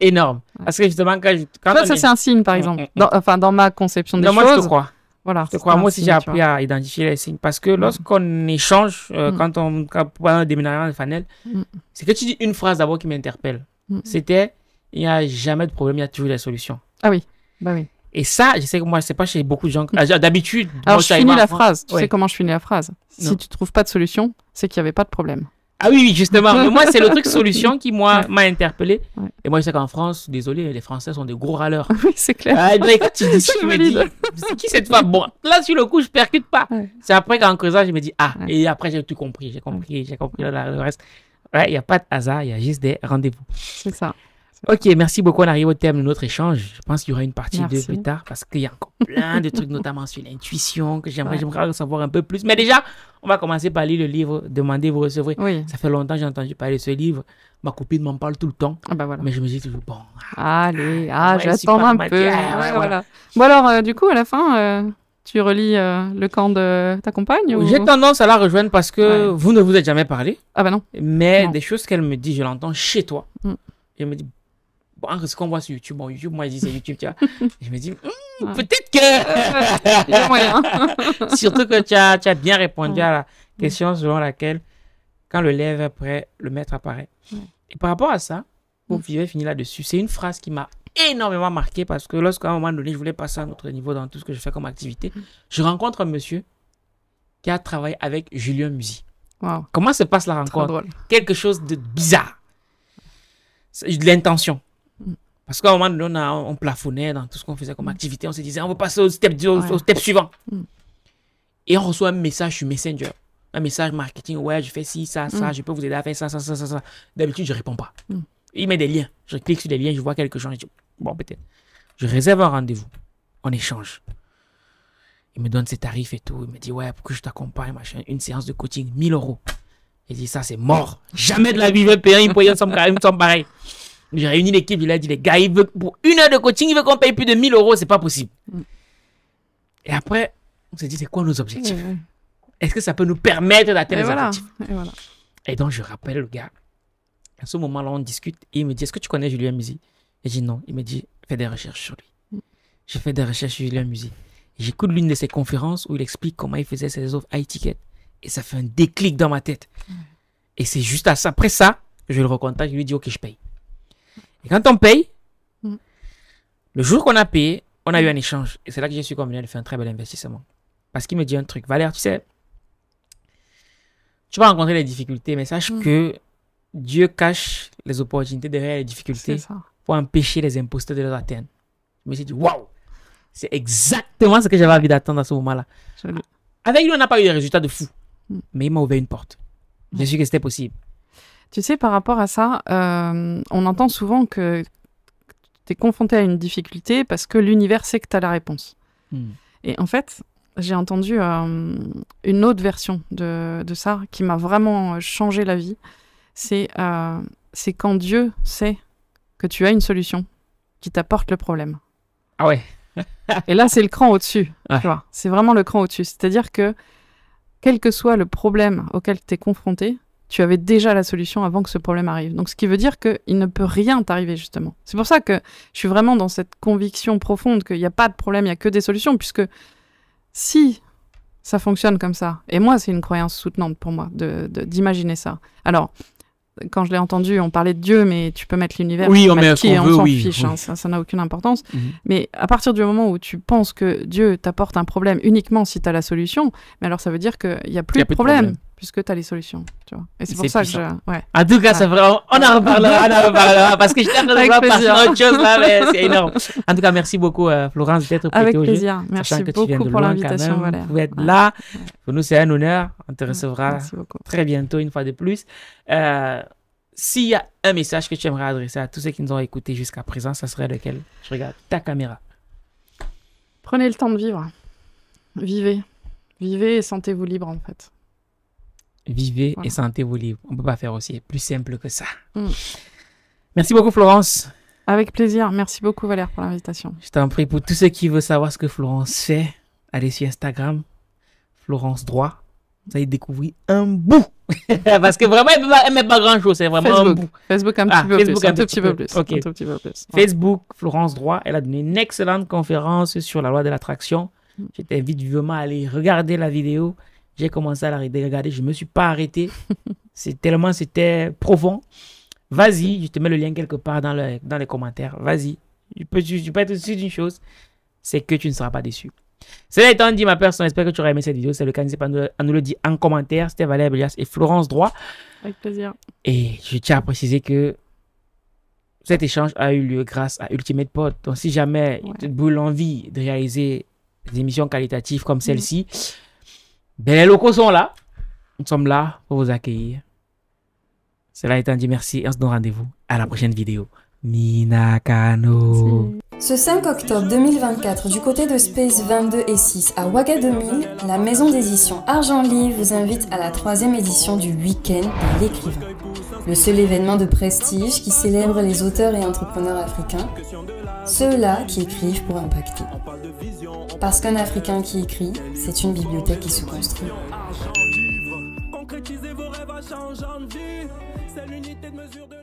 Énorme. Parce que justement, quand, quand ça, c'est un signe, par exemple.
enfin, dans ma conception des choses. Moi, je te crois. Voilà, je te crois. Moi aussi, j'ai appris
à identifier les signes. Parce que lorsqu'on mm. échange, euh, mm. quand on, quand, pendant le déménagement de Fanel, mm. c'est que tu dis une phrase d'abord qui m'interpelle. C'était il n'y a jamais de problème, il y a toujours des solutions.
Ah oui. Bah oui. Et
ça, je sais que moi, c'est pas chez beaucoup de gens. Ah, d'habitude, alors je finis la phrase. Tu sais
comment je finis la phrase Si tu trouves pas de solution, c'est qu'il n'y avait pas de problème. Ah oui, justement. Mais moi, c'est le truc *laughs* solution
qui, moi, m'a interpellé. Et moi, je sais qu'en France, désolé, les Français sont des gros râleurs. *laughs* Oui, c'est clair. Ah, tu *laughs* je me dis, c'est qui cette femme Bon, là, sur le coup, je percute pas. C'est après qu'en creusant, je me dis, ah, et après, j'ai tout compris, j'ai compris, j'ai compris le reste. Il n'y a pas de hasard, il y a juste des rendez-vous. C'est ça. Ok, merci beaucoup. On arrive au terme de notre échange. Je pense qu'il y aura une partie 2 plus tard parce qu'il y a encore plein de trucs, notamment sur l'intuition, que j'aimerais savoir un peu plus. Mais déjà, on va commencer par lire le livre Demandez, vous recevrez. Ça fait longtemps que j'ai entendu parler de ce livre. Ma copine m'en parle tout le temps. Ah, bah voilà. Mais je me dis toujours, bon. Ah, Allez, ah, ah j'attends un peu. voilà.
Bon, alors, euh, du coup, à la fin. Euh, tu relis euh, le camp de ta compagne J'ai tendance à la rejoindre parce que vous
ne vous êtes jamais parlé. Ah bah non. Mais des choses qu'elle me dit, je l'entends chez toi. Mm. me dit en ce qu'on voit sur YouTube, bon, YouTube, moi, je dis c'est YouTube, tu vois. *laughs* je me dis, hmm, peut-être que. *laughs* *laughs* Surtout que tu as, bien répondu à la question selon laquelle, quand le lève prêt, le maître apparaît. Et par rapport à ça, vous mm. vivez fini finir là-dessus, c'est une phrase qui m'a énormément marqué parce que lorsqu'à un moment donné, je voulais passer à un autre niveau dans tout ce que je fais comme activité, mm. je rencontre un monsieur qui a travaillé avec Julien Musi. Wow. Comment se passe la rencontre Quelque chose de bizarre. L'intention. Parce qu'à un moment donné, on, plafonnait dans tout ce qu'on faisait comme mm. activité. On se disait, on va passer au step, suivant. Mm. Et on reçoit un message sur Messenger. Un message marketing. Ouais, je fais ci, ça, ça. Mm. Je peux vous aider à faire ça, ça, ça, ça. D'habitude, je ne réponds pas. Il met des liens. Je clique sur des liens, je vois quelque chose. Je dis, bon, peut-être. Je réserve un rendez-vous. On échange. Il me donne ses tarifs et tout. Il me dit, ouais, pour que je t'accompagne, machin. Une séance de coaching, 1000 euros. Il dit, ça, c'est mort. Jamais de la vie, je vais payer un de j'ai réuni l'équipe, il a dit, les gars, il veut, pour une heure de coaching, il veut qu'on paye plus de 1000 euros, c'est pas possible. Mm. Et après, on s'est dit, c'est quoi nos objectifs mm, mm. Est-ce que ça peut nous permettre d'atteindre les objectifs et, donc, je rappelle le gars. À ce moment-là, on discute et il me dit, est-ce que tu connais Julien Musi Et je dis non. Il me dit, fais des recherches sur lui. Je J'ai fait des recherches sur Julien Musi. J'écoute l'une de ses conférences où il explique comment il faisait ses offres à ticket Et ça fait un déclic dans ma tête. Et c'est juste à ça. Après ça, je le recontacte, je lui dis, ok, je paye. Et quand on paye, mm. le jour qu'on a payé, on a eu mm. un échange. Et c'est là que je suis convenu de faire un très bel investissement. Parce qu'il me dit un truc. Valère, tu sais, tu vas rencontrer des difficultés, mais sache mm. que Dieu cache les opportunités derrière les difficultés pour empêcher les imposteurs de les atteindre. Je me suis dit, waouh, c'est exactement ce que j'avais envie d'attendre à ce moment-là. Avec lui, on n'a pas eu des résultats de fou, mais il m'a ouvert une porte. J'ai su que c'était possible.
Tu sais, par rapport à ça, euh, on entend souvent que tu es confronté à une difficulté parce que l'univers sait que tu as la réponse. Hmm. Et en fait, j'ai entendu euh, une autre version de, ça qui m'a vraiment changé la vie. C'est euh, quand Dieu sait que tu as une solution qui t'apporte le problème. Ah ouais. *laughs* Et là, c'est le cran au-dessus. c'est vraiment le cran au-dessus. C'est-à-dire que quel que soit le problème auquel tu es confronté, tu avais déjà la solution avant que ce problème arrive. Donc ce qui veut dire qu'il ne peut rien t'arriver justement. C'est pour ça que je suis vraiment dans cette conviction profonde qu'il n'y a pas de problème, il n'y a que des solutions, puisque si ça fonctionne comme ça, et moi c'est une croyance soutenante pour moi d'imaginer de, ça. Alors, quand je l'ai entendu, on parlait de Dieu, mais tu peux mettre l'univers, oui, on, met qui, on, on s'en fiche, hein, ça n'a aucune importance. Mhm. Mais à partir du moment où tu penses que Dieu t'apporte un problème uniquement si tu as la solution, mais alors ça veut dire qu'il n'y a plus de problème puisque tu as les solutions. Tu vois. Et c'est pour ça que Ouais. En tout cas, ça on en reparlera, on en *laughs* reparlera, parce que je t'ai passer à autre chose là, *laughs* c'est énorme.
En tout cas, merci beaucoup, euh, Florence, d'être nous. Avec plaisir. merci beaucoup pour l'invitation, Valère. Vous pouvez être là. Pour nous, c'est un honneur. On te recevra très bientôt, une fois de plus. Euh, s'il y a un message que tu aimerais adresser à tous ceux qui nous ont écoutés jusqu'à présent, ça serait lequel Je regarde ta caméra.
Prenez le temps de vivre. Vivez. Vivez et sentez-vous libre, en fait.
Vivez et sentez vos livres. On peut pas faire aussi plus simple que ça. Hmm.
Merci beaucoup, Florence. Avec plaisir. Merci beaucoup, Valère, pour l'invitation.
Je t'en prie. Pour tous ceux qui veulent savoir ce que Florence fait, allez sur Instagram, Florence Droit. Vous allez découvrir un bout. *laughs* Parce que vraiment, elle ne met pas grand-chose. C'est vraiment Facebook. un bout. Facebook, un ah, petit, peu, Facebook, Florence Droit, elle a donné une excellente conférence sur la loi de l'attraction. Hmm. Je t'invite vivement à aller regarder la vidéo. J'ai commencé à la regarder, je ne me suis pas arrêté. *laughs* c'est tellement, c'était profond. Vas-y, je te mets le lien quelque part dans, dans les commentaires. Vas-y. Je peux, je, être sûr d'une chose, c'est que tu ne seras pas déçu. Cela étant dit, ma personne, j'espère que tu auras aimé cette vidéo. C'est le cas, n'hésitez pas à nous le dire en commentaire. C'était Valère Belias et Florence Droit. Avec plaisir. Et je tiens à préciser que cet échange a eu lieu grâce à Ultimate Pod. Donc, si jamais tu te boule l'envie de réaliser des émissions qualitatives comme mm. celle-ci, ben, les locaux sont là. Nous sommes là pour vous accueillir. Cela étant dit, merci et on se donne rendez-vous à la prochaine vidéo. Minakano.
Ce 5 octobre 2024, du côté de Space 22 et 6 à Ouagadougou, la maison d'édition Argent Livre vous invite à la troisième édition du Week-end à l'écrivain. Le seul événement de prestige qui célèbre les auteurs et entrepreneurs africains, ceux-là qui écrivent pour impacter. Parce qu'un Africain qui écrit, c'est une bibliothèque qui se construit. Concrétisez
vos rêves à changer de vie, c'est l'unité de mesure de